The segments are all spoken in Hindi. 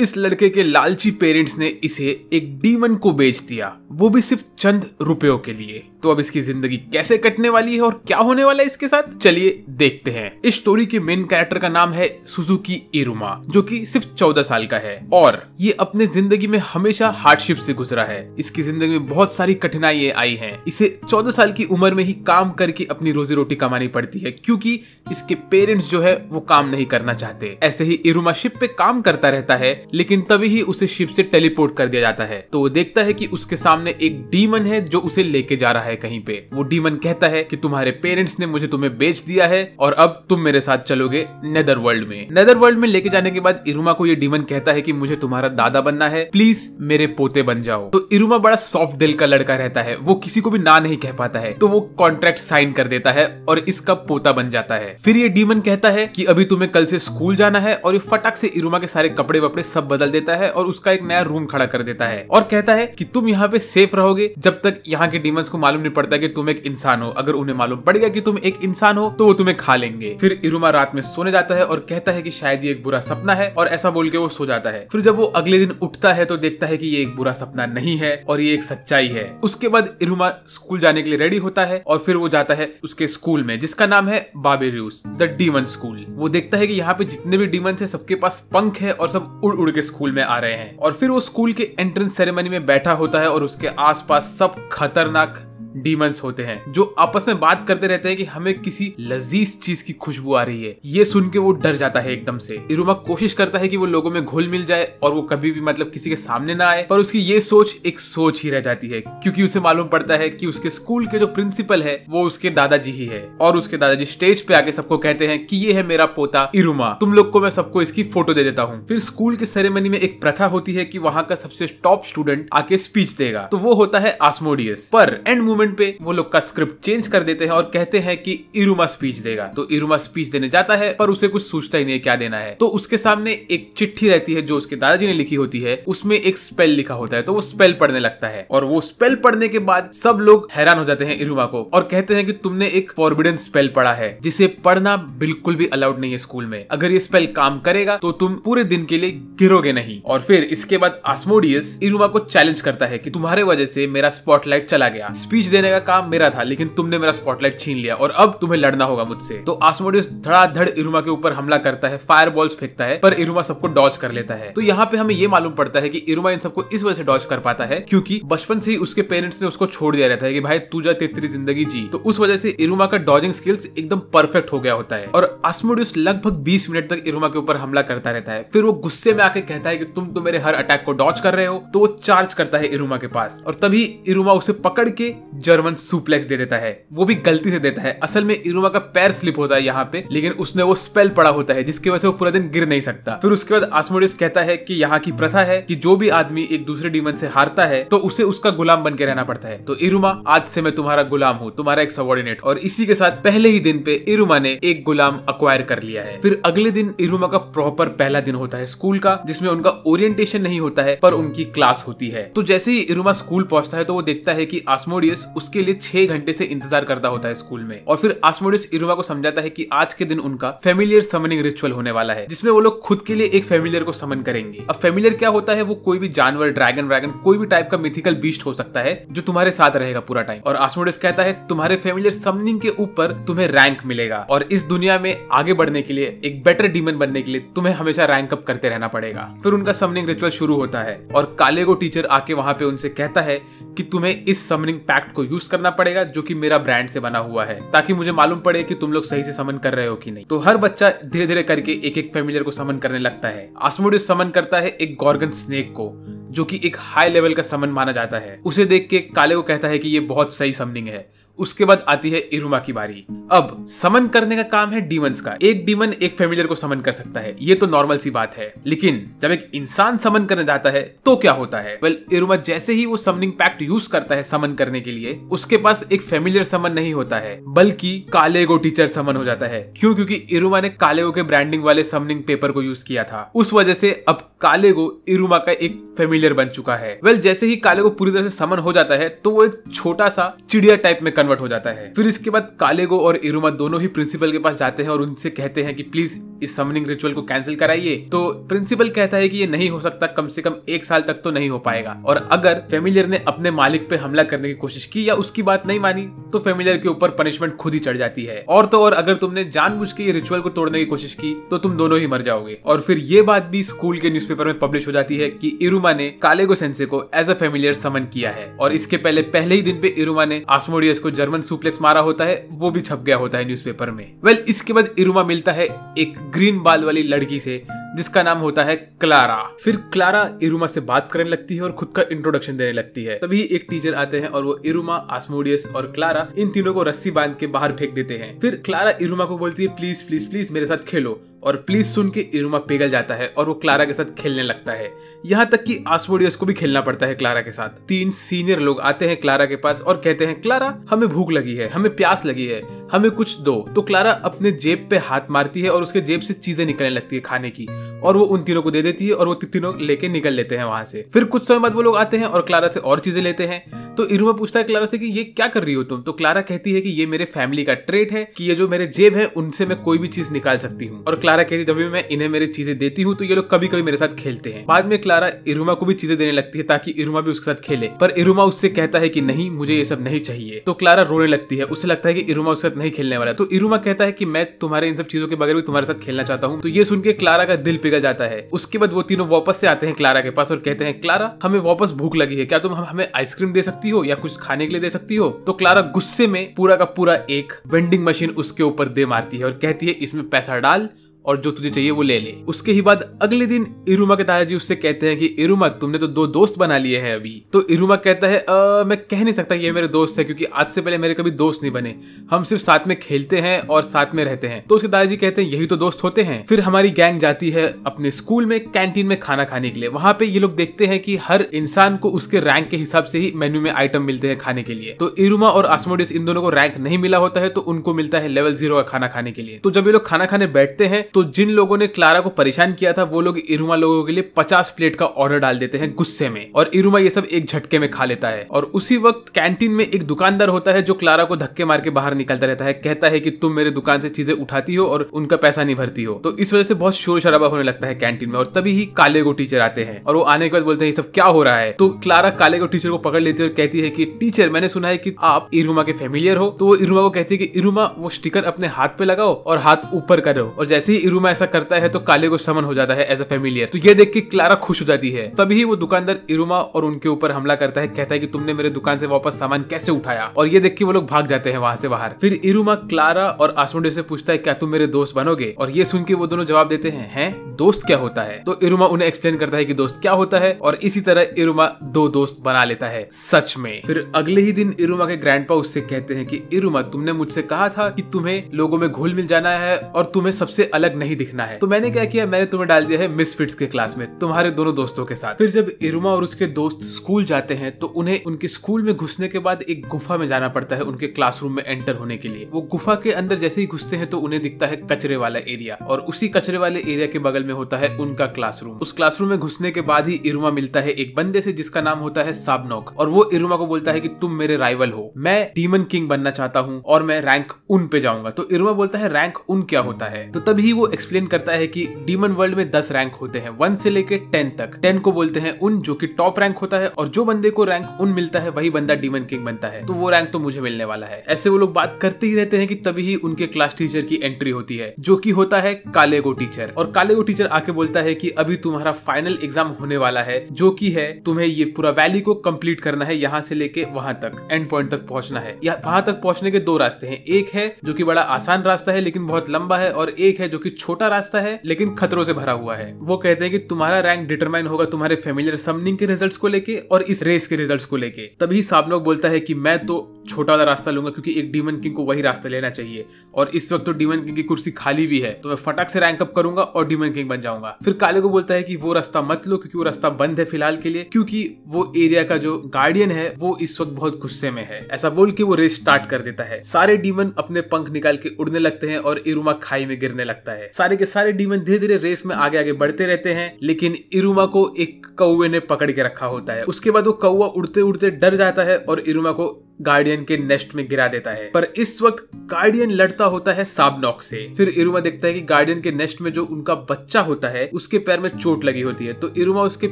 इस लड़के के लालची पेरेंट्स ने इसे एक डीमन को बेच दिया वो भी सिर्फ चंद रुपयों के लिए तो अब इसकी जिंदगी कैसे कटने वाली है और क्या होने वाला है इसके साथ चलिए देखते हैं इस स्टोरी के मेन कैरेक्टर का नाम है सुजुकी इरुमा जो कि सिर्फ चौदह साल का है और ये अपने जिंदगी में हमेशा हार्डशिप से गुजरा है इसकी जिंदगी में बहुत सारी कठिनाइयां आई है इसे चौदह साल की उम्र में ही काम करके अपनी रोजी रोटी कमानी पड़ती है क्यूँकी इसके पेरेंट्स जो है वो काम नहीं करना चाहते ऐसे ही इरुमा शिप पे काम करता रहता है लेकिन तभी ही उसे शिप से टेलीपोर्ट कर दिया जाता है तो वो देखता है कि उसके सामने एक डीमन है जो उसे लेके जा रहा है कहीं पे वो डीमन कहता है कि तुम्हारे पेरेंट्स ने मुझे तुम्हें बेच दिया है और अब तुम मेरे साथ चलोगे नेदर वर्ल्ड में नेदर वर्ल्ड में लेके जाने के बाद इरुमा को ये डीमन कहता है की मुझे तुम्हारा दादा बनना है प्लीज मेरे पोते बन जाओ तो इरुमा बड़ा सॉफ्ट दिल का लड़का रहता है वो किसी को भी ना नहीं कह पाता है तो वो कॉन्ट्रैक्ट साइन कर देता है और इसका पोता बन जाता है फिर ये डीमन कहता है कि अभी तुम्हें कल से स्कूल जाना है और ये फटाक से इरुमा के सारे कपड़े वपड़े सब बदल देता है और उसका एक नया रूम खड़ा कर देता है और कहता है कि तुम यहाँ पे सेफ रहोगे जब तक यहाँ के डीमंस को मालूम नहीं पड़ता कि तुम एक इंसान हो अगर उन्हें मालूम पड़ गया कि तुम एक इंसान हो तो वो तुम्हें खा लेंगे फिर इरुमा रात में सोने जाता है और कहता है कि शायद ये एक बुरा सपना है और ऐसा बोल के वो सो जाता है फिर जब वो अगले दिन उठता है तो देखता है कि ये एक बुरा सपना नहीं है और ये एक सच्चाई है उसके बाद इरुमा स्कूल जाने के लिए रेडी होता है और फिर वो जाता है उसके स्कूल में जिसका नाम है बाबेरियस द डीमन स्कूल वो देखता है कि यहाँ पे जितने भी डीमन है सबके पास पंख है और सब उड़ उड़ के स्कूल में आ रहे हैं और फिर वो स्कूल के एंट्रेंस सेरेमनी में बैठा होता है और उसके आसपास सब खतरनाक डीमंस होते हैं जो आपस में बात करते रहते हैं कि हमें किसी लजीज चीज की खुशबू आ रही है ये सुन के वो डर जाता है एकदम से इरुमा कोशिश करता है कि वो लोगों में घुल मिल जाए और वो कभी भी मतलब किसी के सामने ना आए पर उसकी ये सोच एक सोच ही रह जाती है क्योंकि उसे मालूम पड़ता है कि उसके स्कूल के जो प्रिंसिपल है वो उसके दादाजी ही है और उसके दादाजी स्टेज पे आके सबको कहते हैं कि ये है मेरा पोता इरुमा तुम लोग को मैं सबको इसकी फोटो दे देता हूँ फिर स्कूल के सेरेमनी में एक प्रथा होती है की वहाँ का सबसे टॉप स्टूडेंट आके स्पीच देगा तो वो होता है आसमोडियस पर एंड मूवमेंट मोमेंट पे वो लोग का स्क्रिप्ट चेंज कर देते हैं और कहते हैं कि इरुमा स्पीच देगा तो इरुमा स्पीच देने जाता है पर उसे कुछ सोचता ही नहीं क्या देना है तो उसके सामने एक चिट्ठी रहती है जो उसके दादाजी ने लिखी होती है उसमें एक स्पेल लिखा होता है तो वो स्पेल पढ़ने लगता है और वो स्पेल पढ़ने के बाद सब लोग हैरान हो जाते हैं इरुमा को और कहते हैं कि तुमने एक फॉरबिडन स्पेल पढ़ा है जिसे पढ़ना बिल्कुल भी अलाउड नहीं है स्कूल में अगर ये स्पेल काम करेगा तो तुम पूरे दिन के लिए गिरोगे नहीं और फिर इसके बाद आसमोडियस इरुमा को चैलेंज करता है कि तुम्हारे वजह से मेरा स्पॉटलाइट चला गया स्पीच देने का काम मेरा था लेकिन तुमने मेरा स्पॉटलाइट छीन लिया और अब तुम्हें लड़ना होगा मुझसे तो आसमोडियस धड़ाधड़ इरुमा के ऊपर हमला करता है फायर बॉल्स फेंकता है पर इरुमा सबको डॉच कर लेता है तो यहाँ पे हमें ये मालूम पड़ता है कि इरुमा इन सबको इस वजह से डॉच कर पाता है क्योंकि बचपन से ही उसके पेरेंट्स ने उसको छोड़ दिया रहता है कि भाई तू जा तेरी जिंदगी जी तो उस वजह से इरुमा का डॉजिंग स्किल्स एकदम परफेक्ट हो गया होता है और आसमोडियस लगभग बीस मिनट तक इरुमा के ऊपर हमला करता रहता है फिर वो गुस्से में आके कहता है कि तुम तो मेरे हर अटैक को डॉच कर रहे हो तो वो चार्ज करता है इरुमा के पास और तभी इरुमा उसे पकड़ के जर्मन सुप्लेक्स दे देता है वो भी गलती से देता है असल में इरुमा का पैर स्लिप होता है यहाँ पे लेकिन उसने वो स्पेल पड़ा होता है जिसकी वजह से वो पूरा दिन गिर नहीं सकता फिर उसके बाद आसमोडिस कहता है कि यहाँ की प्रथा है कि जो भी आदमी एक दूसरे डीमन से हारता है तो उसे उसका गुलाम बन के रहना पड़ता है तो इरुमा आज से मैं तुम्हारा गुलाम हूँ तुम्हारा एक सबॉर्डिनेट और इसी के साथ पहले ही दिन पे इरुमा ने एक गुलाम अक्वायर कर लिया है फिर अगले दिन इरुमा का प्रॉपर पहला दिन होता है स्कूल का जिसमें उनका ओरिएंटेशन नहीं होता है पर उनकी क्लास होती है तो जैसे ही इरुमा स्कूल पहुंचता है तो वो देखता है कि आसमोडियस उसके लिए छह घंटे से इंतजार करता होता है स्कूल में और फिर आसमोडिस इरुमा को समझाता है कि आज के दिन उनका फेमिलियर समनिंग रिचुअल होने वाला है जिसमें वो लोग खुद के लिए एक फेमिलियर को समन करेंगे अब फेमिलियर क्या होता है वो कोई भी जानवर ड्रैगन व्रैगन कोई भी टाइप का मिथिकल बीस्ट हो सकता है जो तुम्हारे साथ रहेगा पूरा टाइम और आसमोडिस कहता है तुम्हारे फेमिलियर समनिंग के ऊपर तुम्हें रैंक मिलेगा और इस दुनिया में आगे बढ़ने के लिए एक बेटर डीमन बनने के लिए तुम्हें हमेशा रैंक अप करते रहना पड़ेगा फिर उनका समनिंग रिचुअल शुरू होता है और कालेगो टीचर आके वहां पे उनसे कहता है कि तुम्हें इस समनिंग पैक्ट को यूज करना पड़ेगा जो कि मेरा ब्रांड से बना हुआ है ताकि मुझे मालूम पड़े कि तुम लोग सही से समन कर रहे हो कि नहीं तो हर बच्चा धीरे धीरे करके एक एक फेमिलियर को समन करने लगता है आसमोडियस समन करता है एक गॉर्गन स्नेक को जो कि एक हाई लेवल का समन माना जाता है उसे देख के काले को कहता है कि ये बहुत सही समनिंग है उसके बाद आती है इरुमा की बारी अब समन करने का काम है डीमंस का एक डीमन एक फेमिलियर को समन कर सकता है ये तो नॉर्मल सी बात है लेकिन जब एक इंसान समन करने जाता है तो क्या होता है वेल इरुमा जैसे ही वो समनिंग पैक्ट यूज करता है समन करने के लिए उसके पास एक फेमिलियर समन नहीं होता है बल्कि कालेगो टीचर समन हो जाता है क्यों क्योंकि इरुमा ने कालेगो के ब्रांडिंग वाले समनिंग पेपर को यूज किया था उस वजह से अब कालेगो इरुमा का एक फेमिलियर बन चुका है वेल जैसे ही कालेगो पूरी तरह से समन हो जाता है तो वो एक छोटा सा चिड़िया टाइप में कन्वर्ट कन्वर्ट हो जाता है फिर इसके बाद कालेगो और इरुमा दोनों ही प्रिंसिपल के पास जाते हैं और उनसे कहते हैं कि प्लीज इस समनिंग रिचुअल को कैंसिल कराइए तो प्रिंसिपल कहता है कि ये नहीं हो सकता कम से कम एक साल तक तो नहीं हो पाएगा और अगर फेमिलियर ने अपने मालिक पे हमला करने की कोशिश की या उसकी बात नहीं मानी तो फेमिलियर के ऊपर पनिशमेंट खुद ही चढ़ जाती है और तो और अगर तुमने जानबूझ के ये रिचुअल को तोड़ने की कोशिश की तो तुम दोनों ही मर जाओगे और फिर ये बात भी स्कूल के न्यूज में पब्लिश हो जाती है की इरुमा ने कालेगो सेंसे को एज अ फेमिलियर समन किया है और इसके पहले पहले ही दिन पे इरुमा ने आसमोडियस को जर्मन सुप्लेक्स मारा होता है वो भी छप गया होता है न्यूज़पेपर में वेल well, इसके बाद इरुमा मिलता है एक ग्रीन बाल वाली लड़की से जिसका नाम होता है क्लारा फिर क्लारा इरुमा से बात करने लगती है और खुद का इंट्रोडक्शन देने लगती है तभी एक टीचर आते हैं और वो इरुमा आसमोडियस और क्लारा इन तीनों को रस्सी बांध के बाहर फेंक देते हैं फिर क्लारा इरुमा को बोलती है प्लीज प्लीज प्लीज मेरे साथ खेलो और प्लीज सुन के इरुमा पिघल जाता है और वो क्लारा के साथ खेलने लगता है यहाँ तक कि आसमोडियस को भी खेलना पड़ता है क्लारा के साथ तीन सीनियर लोग आते हैं क्लारा के पास और कहते हैं क्लारा हमें भूख लगी है हमें प्यास लगी है हमें कुछ दो तो क्लारा अपने जेब पे हाथ मारती है और उसके जेब से चीजें निकलने लगती है खाने की और वो उन तीनों को दे देती है और वो तीनों लेके निकल लेते हैं वहां से फिर कुछ समय बाद वो लोग आते हैं और क्लारा से और चीजें लेते हैं तो इरुमा पूछता है क्लारा से कि ये क्या कर रही हो तुम तो क्लारा कहती है कि ये मेरे फैमिली का ट्रेट है कि ये जो मेरे जेब है उनसे मैं कोई भी चीज निकाल सकती हूँ और क्लारा कहती है जब भी मैं इन्हें मेरी चीजें देती हूँ तो ये लोग कभी कभी मेरे साथ खेलते हैं बाद में क्लारा इरुमा को भी चीजें देने लगती है ताकि इरुमा भी उसके साथ खेले पर इरुमा उससे कहता है कि नहीं मुझे ये सब नहीं चाहिए तो क्लारा रोने लगती है उसे लगता है कि इरुमा उसके साथ नहीं खेलने वाला तो इरुमा कहता है कि मैं तुम्हारे इन सब चीजों के बगैर भी तुम्हारे साथ खेलना चाहता हूँ तो ये सुन के क्लारा का दिल दिल पिघल जाता है उसके बाद वो तीनों वापस से आते हैं क्लारा के पास और कहते हैं क्लारा हमें वापस भूख लगी है क्या तुम हमें आइसक्रीम दे सकती हो या कुछ खाने के लिए दे सकती हो तो क्लारा गुस्से में पूरा का पूरा एक वेंडिंग मशीन उसके ऊपर दे मारती है और कहती है इसमें पैसा डाल और जो तुझे चाहिए वो ले ले उसके ही बाद अगले दिन इरुमा के दादाजी उससे कहते हैं कि इरुमा तुमने तो दो दोस्त बना लिए हैं अभी तो इरुमा कहता है आ, मैं कह नहीं सकता ये मेरे दोस्त है क्योंकि आज से पहले मेरे कभी दोस्त नहीं बने हम सिर्फ साथ में खेलते हैं और साथ में रहते हैं तो उसके दादाजी कहते हैं यही तो दोस्त होते हैं फिर हमारी गैंग जाती है अपने स्कूल में कैंटीन में खाना खाने के लिए वहां पे ये लोग देखते हैं कि हर इंसान को उसके रैंक के हिसाब से ही मेन्यू में आइटम मिलते हैं खाने के लिए तो इरुमा और आसमोडिस इन दोनों को रैंक नहीं मिला होता है तो उनको मिलता है लेवल जीरो का खाना खाने के लिए तो जब ये लोग खाना खाने बैठते हैं तो जिन लोगों ने क्लारा को परेशान किया था वो लोग इरुमा लोगों के लिए पचास प्लेट का ऑर्डर डाल देते हैं गुस्से में और इरुमा ये सब एक झटके में खा लेता है और उसी वक्त कैंटीन में एक दुकानदार होता है जो क्लारा को धक्के मार के बाहर निकलता रहता है कहता है की तुम मेरे दुकान से चीजें उठाती हो और उनका पैसा नहीं भरती हो तो इस वजह से बहुत शोर शराबा होने लगता है कैंटीन में और तभी ही काले को टीचर आते हैं और वो आने के बाद बोलते हैं ये सब क्या हो रहा है तो क्लारा काले को टीचर को पकड़ लेती है और कहती है की टीचर मैंने सुना है की आप इरुमा के फेमिलियर हो तो वो इरुमा को कहती है की इरुमा वो स्टिकर अपने हाथ पे लगाओ और हाथ ऊपर करो और जैसे ही इरुमा ऐसा करता है तो काले को समन हो जाता है एज अ फेमिलियर तो ये देख के क्लारा खुश हो जाती है तभी वो दुकानदार इरुमा और उनके ऊपर हमला करता है कहता है की तुमने मेरे दुकान से वापस सामान कैसे उठाया और ये देख के वो लोग भाग जाते हैं वहां से बाहर फिर इरुमा क्लारा और आसमुंडे से पूछता है क्या तुम मेरे दोस्त बनोगे और ये सुन के वो दोनों जवाब देते हैं हैं दोस्त क्या होता है तो इरुमा उन्हें एक्सप्लेन करता है कि दोस्त क्या होता है और इसी तरह इरुमा दो दोस्त बना लेता है सच में फिर अगले ही दिन इरुमा के ग्रैंडपा उससे कहते हैं कि इरुमा तुमने मुझसे कहा था कि तुम्हें लोगों में घुल मिल जाना है और तुम्हें सबसे अलग अलग नहीं दिखना है तो मैंने क्या किया मैंने तुम्हें डाल दिया है मिस फिट्स के क्लास में तुम्हारे दोनों दोस्तों के साथ फिर जब इरुमा और उसके दोस्त स्कूल जाते हैं तो उन्हें उनके स्कूल में घुसने के बाद एक गुफा में जाना पड़ता है उनके क्लासरूम में एंटर होने के लिए वो गुफा के अंदर जैसे ही घुसते हैं तो उन्हें दिखता है कचरे वाला एरिया और उसी कचरे वाले एरिया के बगल में होता है उनका क्लासरूम उस क्लासरूम में घुसने के बाद ही इरुमा मिलता है एक बंदे से जिसका नाम होता है साबनोक और वो इरुमा को बोलता है कि तुम मेरे राइवल हो मैं डीमन किंग बनना चाहता हूँ और मैं रैंक उन पे जाऊंगा तो इरुमा बोलता है रैंक उन क्या होता है तो तभी वो एक्सप्लेन करता है कि डीमन वर्ल्ड में दस रैंक होते हैं वन से लेके टेन तक टेन को बोलते हैं उन जो कि टॉप रैंक होता है और जो बंदे को रैंक उन मिलता है वही बंदा डीमन किंग बनता है तो वो रैंक तो मुझे मिलने वाला है ऐसे वो लोग बात करते ही रहते हैं कि तभी ही उनके क्लास टीचर की एंट्री होती है जो की होता है काले गो टीचर और काले गो टीचर आके बोलता है की अभी तुम्हारा फाइनल एग्जाम होने वाला है जो की है तुम्हें ये पूरा वैली को कम्प्लीट करना है यहाँ से लेके वहां तक एंड पॉइंट तक पहुंचना है वहां तक पहुंचने के दो रास्ते हैं एक है जो की बड़ा आसान रास्ता है लेकिन बहुत लंबा है और एक है जो कि कि छोटा रास्ता है लेकिन खतरों से भरा हुआ है वो कहते हैं कि तुम्हारा रैंक डिटरमाइन होगा तुम्हारे फेमिलियर समनिंग के रिजल्ट को लेके और इस रेस के रिजल्ट को लेके तभी लोग बोलता है कि मैं तो छोटा वाला रास्ता लूंगा क्योंकि एक डीमन किंग को वही रास्ता लेना चाहिए और इस वक्त तो डीमन किंग की कुर्सी खाली भी है तो मैं फटाक से रैंक अप करूंगा और डीमन किंग बन जाऊंगा फिर काले को बोलता है कि वो रास्ता मत लो क्योंकि वो रास्ता बंद है फिलहाल के लिए क्योंकि वो एरिया का जो गार्डियन है वो इस वक्त बहुत गुस्से में है ऐसा बोल के वो रेस स्टार्ट कर देता है सारे डीमन अपने पंख निकाल के उड़ने लगते हैं और इरुमा खाई में गिरने लगता है है सारे के सारे डीमन धीरे धीरे रेस में आगे आगे बढ़ते रहते हैं लेकिन इरुमा को एक कौए ने पकड़ के रखा होता है उसके बाद वो कौआ उड़ते उड़ते डर जाता है और इरुमा को गार्डियन के नेस्ट में गिरा देता है पर इस वक्त गार्डियन लड़ता होता है साबनॉक से फिर इरुमा देखता है कि गार्डियन के नेस्ट में जो उनका बच्चा होता है उसके पैर में चोट लगी होती है तो इरुमा उसके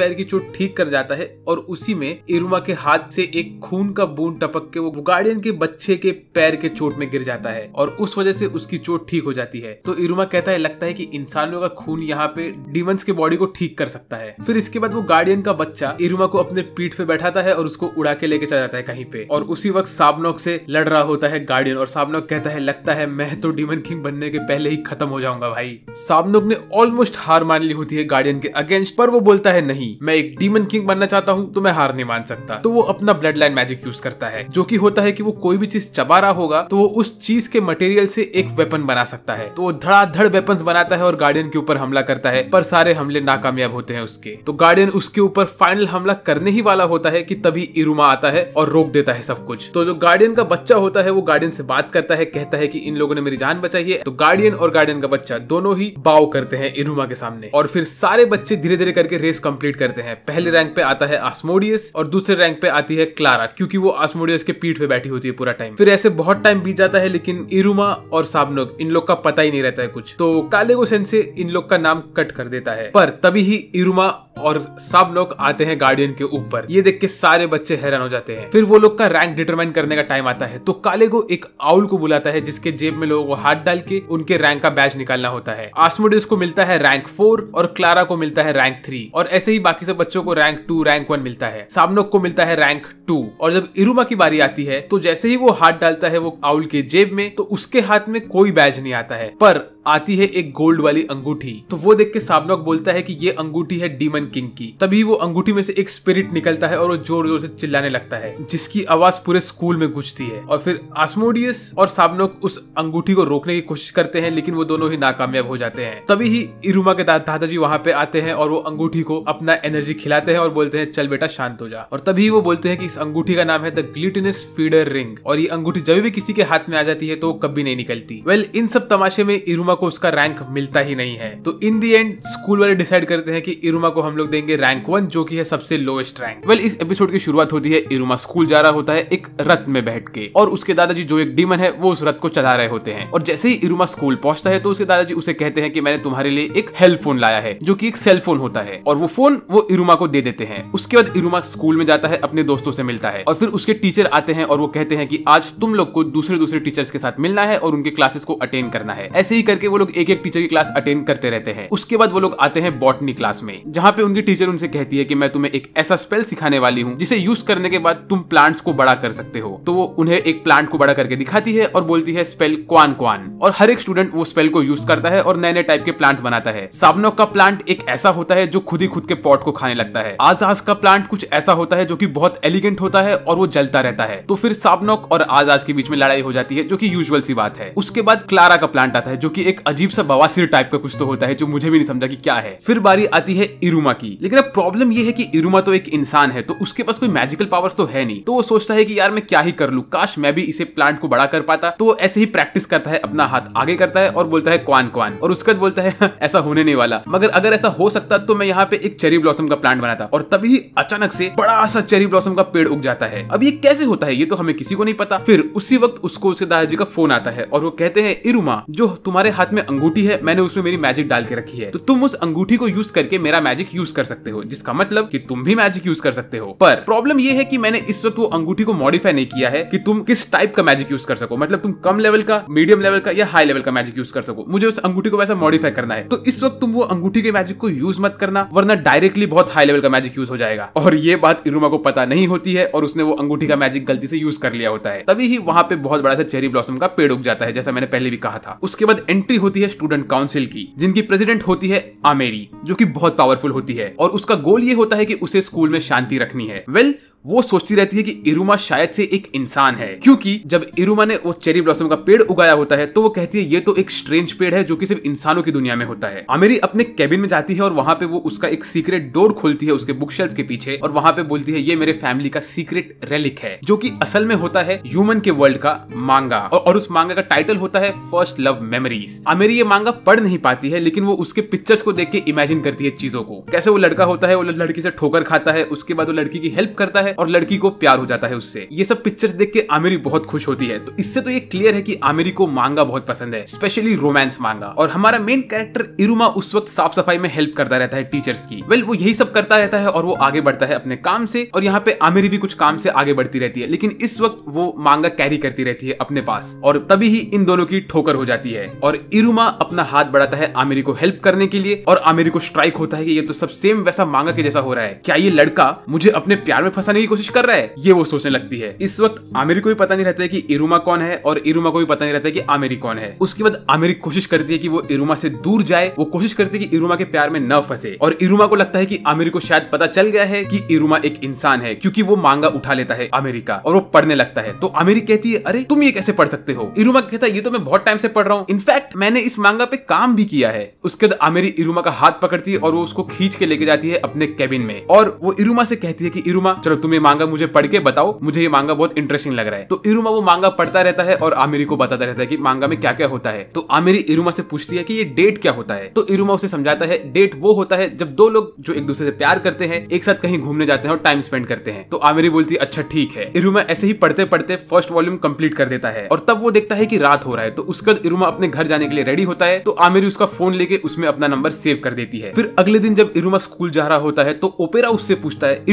पैर की चोट ठीक कर जाता है और उसी में इरुमा के हाथ से एक खून का बूंद टपक के वो गार्डियन के बच्चे के पैर के चोट में गिर जाता है और उस वजह से उसकी चोट ठीक हो जाती है तो इरुमा कहता है लगता है की इंसानों का खून यहाँ पे डिमंस के बॉडी को ठीक कर सकता है फिर इसके बाद वो गार्डियन का बच्चा इरुमा को अपने पीठ पे बैठाता है और उसको उड़ा के लेके चला जाता है कहीं पे और उसी उसी वक्त साबनोक से लड़ रहा होता है गार्डियन और साबनोक कहता है लगता है मैं तो डीमन किंग बनने के पहले ही खत्म हो जाऊंगा भाई साबनोक ने ऑलमोस्ट हार मान ली होती है गार्डियन के अगेंस्ट पर वो बोलता है नहीं मैं एक डीमन किंग बनना चाहता हूँ तो मैं हार नहीं मान सकता तो वो अपना ब्लड लाइन मैजिक यूज करता है जो की होता है की वो कोई भी चीज चबा रहा होगा तो वो उस चीज के मटेरियल से एक वेपन बना सकता है तो वो धड़ाधड़ वेपन बनाता है और गार्डियन के ऊपर हमला करता है पर सारे हमले नाकामयाब होते हैं उसके तो गार्डियन उसके ऊपर फाइनल हमला करने ही वाला होता है कि तभी इरुमा आता है और रोक देता है सब कुछ कुछ तो जो गार्डियन का बच्चा होता है वो गार्डियन से बात करता है कहता है कि इन लोगों ने मेरी जान बचाई है तो गार्डियन और गार्डियन का बच्चा दोनों ही बाव करते हैं इनुमा के सामने और फिर सारे बच्चे धीरे धीरे करके रेस कंप्लीट करते हैं पहले रैंक पे आता है आसमोडियस और दूसरे रैंक पे आती है क्लारा क्योंकि वो आसमोडियस के पीठ पे बैठी होती है पूरा टाइम फिर ऐसे बहुत टाइम बीत जाता है लेकिन इरुमा और साबनोग इन लोग का पता ही नहीं रहता है कुछ तो कालेगो सेंसे इन लोग का नाम कट कर देता है पर तभी ही इरुमा और सब लोग आते हैं गार्डियन के ऊपर ये देख के सारे बच्चे हैरान हो जाते हैं फिर वो लोग का रैंक डिटरमाइन करने का टाइम आता है तो कालेगो एक आउल को बुलाता है जिसके जेब में लोगों को हाथ डाल के उनके रैंक का बैच निकालना होता है आसमोडियस को मिलता है रैंक फोर और क्लारा को मिलता है रैंक थ्री और ऐसे ही बाकी सब बच्चों को रैंक टू रैंक वन मिलता है सामनोक को मिलता है रैंक टू और जब इरुमा की बारी आती है तो जैसे ही वो हाथ डालता है वो आउल के जेब में तो उसके हाथ में कोई बैज नहीं आता है पर आती है एक गोल्ड वाली अंगूठी तो वो देख के साबनॉक बोलता है कि ये अंगूठी है डीमन किंग की तभी वो अंगूठी में से एक स्पिरिट निकलता है और वो जोर जोर से चिल्लाने लगता है जिसकी आवाज पूरे स्कूल में गुजती है और फिर आसमोडियस और साबनॉक उस अंगूठी को रोकने की कोशिश करते हैं लेकिन वो दोनों ही नाकामयाब हो जाते हैं तभी ही इरुमा के दादाजी वहां पे आते हैं और वो अंगूठी को अपना एनर्जी खिलाते हैं और बोलते हैं चल बेटा शांत हो जा और तभी वो बोलते हैं कि इस अंगूठी का नाम है द ग्लिटिनस फीडर रिंग और ये अंगूठी जब भी किसी के हाथ में आ जाती है तो कभी नहीं निकलती वेल इन सब तमाशे में इरुमा इरुमा को उसका रैंक मिलता ही नहीं है तो इन दी एंड स्कूल वाले डिसाइड करते हैं कि इरुमा को हम लोग देंगे रैंक वन जो कि है सबसे लोएस्ट रैंक वेल इस एपिसोड की शुरुआत होती है इरुमा स्कूल जा रहा होता है एक रथ में बैठ के और उसके दादाजी जो एक डीमन है वो उस रथ को चला रहे होते हैं और जैसे ही इरुमा स्कूल पहुंचता है तो उसके दादाजी उसे कहते हैं कि मैंने तुम्हारे लिए एक हेल फोन लाया है जो की एक सेल फोन होता है और वो फोन वो इरुमा को दे देते हैं उसके बाद इरुमा स्कूल में जाता है अपने दोस्तों से मिलता है और फिर उसके टीचर आते हैं और वो कहते हैं कि आज तुम लोग को दूसरे दूसरे टीचर्स के साथ मिलना है और उनके क्लासेस को अटेंड करना है ऐसे ही करके करके वो लोग एक एक टीचर की क्लास अटेंड करते रहते हैं उसके बाद वो लोग आते हैं बॉटनी क्लास में जहाँ पे उनकी टीचर उनसे कहती है कि मैं तुम्हें एक ऐसा स्पेल सिखाने वाली हूँ जिसे यूज करने के बाद तुम प्लांट्स को बड़ा कर सकते हो तो वो उन्हें एक प्लांट को बड़ा करके दिखाती है और बोलती है स्पेल क्वान क्वान और हर एक स्टूडेंट वो स्पेल को यूज करता है और नए नए टाइप के प्लांट्स बनाता है साबनोक का प्लांट एक ऐसा होता है जो खुद ही खुद के पॉट को खाने लगता है आजाज का प्लांट कुछ ऐसा होता है जो की बहुत एलिगेंट होता है और वो जलता रहता है तो फिर साबनोक और आजाज के बीच में लड़ाई हो जाती है जो की यूजल सी बात है उसके बाद क्लारा का प्लांट आता है जो की एक अजीब सा बवासीर टाइप का कुछ तो होता है जो मुझे भी नहीं समझा कि क्या है फिर बारी आती है इरुमा की लेकिन अब प्रॉब्लम ये है कि इरुमा तो एक इंसान है तो उसके पास कोई मैजिकल पावर्स तो है नहीं तो वो सोचता है कि यार मैं क्या ही कर लू काश मैं भी इसे प्लांट को बड़ा कर पाता तो वो ऐसे ही प्रैक्टिस करता है अपना हाथ आगे करता है और बोलता है क्वान क्वान और उसके बाद बोलता है हाँ, ऐसा होने नहीं वाला मगर अगर ऐसा हो सकता तो मैं यहाँ पे एक चेरी ब्लॉसम का प्लांट बनाता और तभी अचानक से बड़ा सा चेरी ब्लॉसम का पेड़ उग जाता है अब ये कैसे होता है ये तो हमें किसी को नहीं पता फिर उसी वक्त उसको उसके दादाजी का फोन आता है और वो कहते हैं इरुमा जो तुम्हारे हाथ में अंगूठी है मैंने उसमें मेरी मैजिक डाल के रखी है तो तुम उस अंगूठी को यूज करके मेरा मैजिक यूज कर सकते हो जिसका मतलब कि तुम भी मैजिक यूज कर सकते हो पर प्रॉब्लम ये है कि मैंने इस वक्त वो अंगूठी को मॉडिफाई नहीं किया है कि तुम किस टाइप का मैजिक यूज कर सको मतलब तुम कम लेवल का मीडियम लेवल का या हाई लेवल का मैजिक यूज कर सको मुझे उस अंगूठी को वैसा मॉडिफाई करना है तो इस वक्त तुम वो अंगूठी के मैजिक को यूज मत करना वरना डायरेक्टली बहुत हाई लेवल का मैजिक यूज हो जाएगा और ये बात इरुमा को पता नहीं होती है और उसने वो अंगूठी का मैजिक गलती से यूज कर लिया होता है तभी ही वहां पे बहुत बड़ा सा चेरी ब्लॉसम का पेड़ उग जाता है जैसा मैंने पहले भी कहा था उसके बाद सेक्रेटरी होती है स्टूडेंट काउंसिल की जिनकी प्रेसिडेंट होती है आमेरी जो की बहुत पावरफुल होती है और उसका गोल ये होता है की उसे स्कूल में शांति रखनी है वेल well, वो सोचती रहती है कि इरुमा शायद से एक इंसान है क्योंकि जब इरुमा ने वो चेरी ब्लॉसम का पेड़ उगाया होता है तो वो कहती है ये तो एक स्ट्रेंज पेड़ है जो कि सिर्फ इंसानों की दुनिया में होता है अमेरी अपने कैबिन में जाती है और वहां पे वो उसका एक सीक्रेट डोर खोलती है उसके बुक शेल्फ के पीछे और वहां पे बोलती है ये मेरे फैमिली का सीक्रेट रेलिक है जो की असल में होता है ह्यूमन के वर्ल्ड का मांगा और उस मांगा का टाइटल होता है फर्स्ट लव मेमोरीज अमेरी ये मांगा पढ़ नहीं पाती है लेकिन वो उसके पिक्चर्स को देख के इमेजिन करती है चीजों को कैसे वो लड़का होता है वो लड़की से ठोकर खाता है उसके बाद वो लड़की की हेल्प करता है है और लड़की को प्यार हो जाता है उससे ये सब पिक्चर्स देख के आमिरी बहुत खुश होती है तो इससे तो ये क्लियर है कि आमिरी को मांगा बहुत पसंद है स्पेशली रोमांस मांगा और हमारा मेन कैरेक्टर इरुमा उस वक्त साफ सफाई में हेल्प करता रहता है टीचर्स की वेल वो यही सब करता रहता है और वो आगे बढ़ता है अपने काम से और यहाँ पे आमिरी भी कुछ काम से आगे बढ़ती रहती है लेकिन इस वक्त वो मांगा कैरी करती रहती है अपने पास और तभी ही इन दोनों की ठोकर हो जाती है और इरुमा अपना हाथ बढ़ाता है आमिरी को हेल्प करने के लिए और आमिरी को स्ट्राइक होता है कि ये तो सब सेम वैसा मांगा के जैसा हो रहा है क्या ये लड़का मुझे अपने प्यार में फंसाने करने की कोशिश कर रहा है ये वो सोचने लगती है इस वक्त आमिर को भी पता नहीं रहता है की इरुमा कौन है और इरुमा को भी पता नहीं रहता है की आमिर कौन है उसके बाद आमिर कोशिश करती है की वो इरुमा से दूर जाए वो कोशिश करती है की इरुमा के प्यार में न फंसे और इरुमा को लगता है की आमिर को शायद पता चल गया है की इरुमा एक इंसान है क्यूँकी वो मांगा उठा लेता है अमेरिका और वो पढ़ने लगता है तो अमेरिका कहती है अरे तुम ये कैसे पढ़ सकते हो इरुमा कहता है ये तो मैं बहुत टाइम से पढ़ रहा हूँ इनफैक्ट मैंने इस मांगा पे काम भी किया है उसके बाद अमेरी इरुमा का हाथ पकड़ती है और वो उसको खींच के लेके जाती है अपने केबिन में और वो इरुमा से कहती है की इरुमा चलो तुम મે مانગા મુજે پڑھ કે બતાવો મુજે યે مانગા બહોત ઇન્ટરેસ્ટિંગ લગ રહે તો ઇરુમા વો مانગા પડતા રહેતા હે ઓર આમિરી કો બતાતા રહેતા હે કે مانગા મે ક્યા ક્યા હોતા હે તો આમિરી ઇરુમા સે પૂછતી હૈ કે યે ડેટ ક્યા હોતા હે તો ઇરુમા ઉસે સમજાતા હે ડેટ વો હોતા હે જબ દો લોગ જો એક દુસરે સે પ્યાર કરતે હે એક સાથ કહીં ઘુમne જાતે હે ઓર ટાઇમ સ્પેન્ડ કરતે હે તો આમિરી બોલતી અચ્છા ઠીક હે ઇરુમા એસે હી પડતે પડતે ફર્સ્ટ વોલ્યુમ કમ્પ્લીટ કર દેતા હે ઓર તબ વો દેખતા હે કે રાત હો રહા હે તો ઉસકે ઇરુમા અપને ઘર જાને કે લિયે રેડી હોતા હે તો આમિરી uska ફોન લેકે ઉસમે અપના નંબર સેવ કર દેતી હૈ ફિર અગલે દિન જબ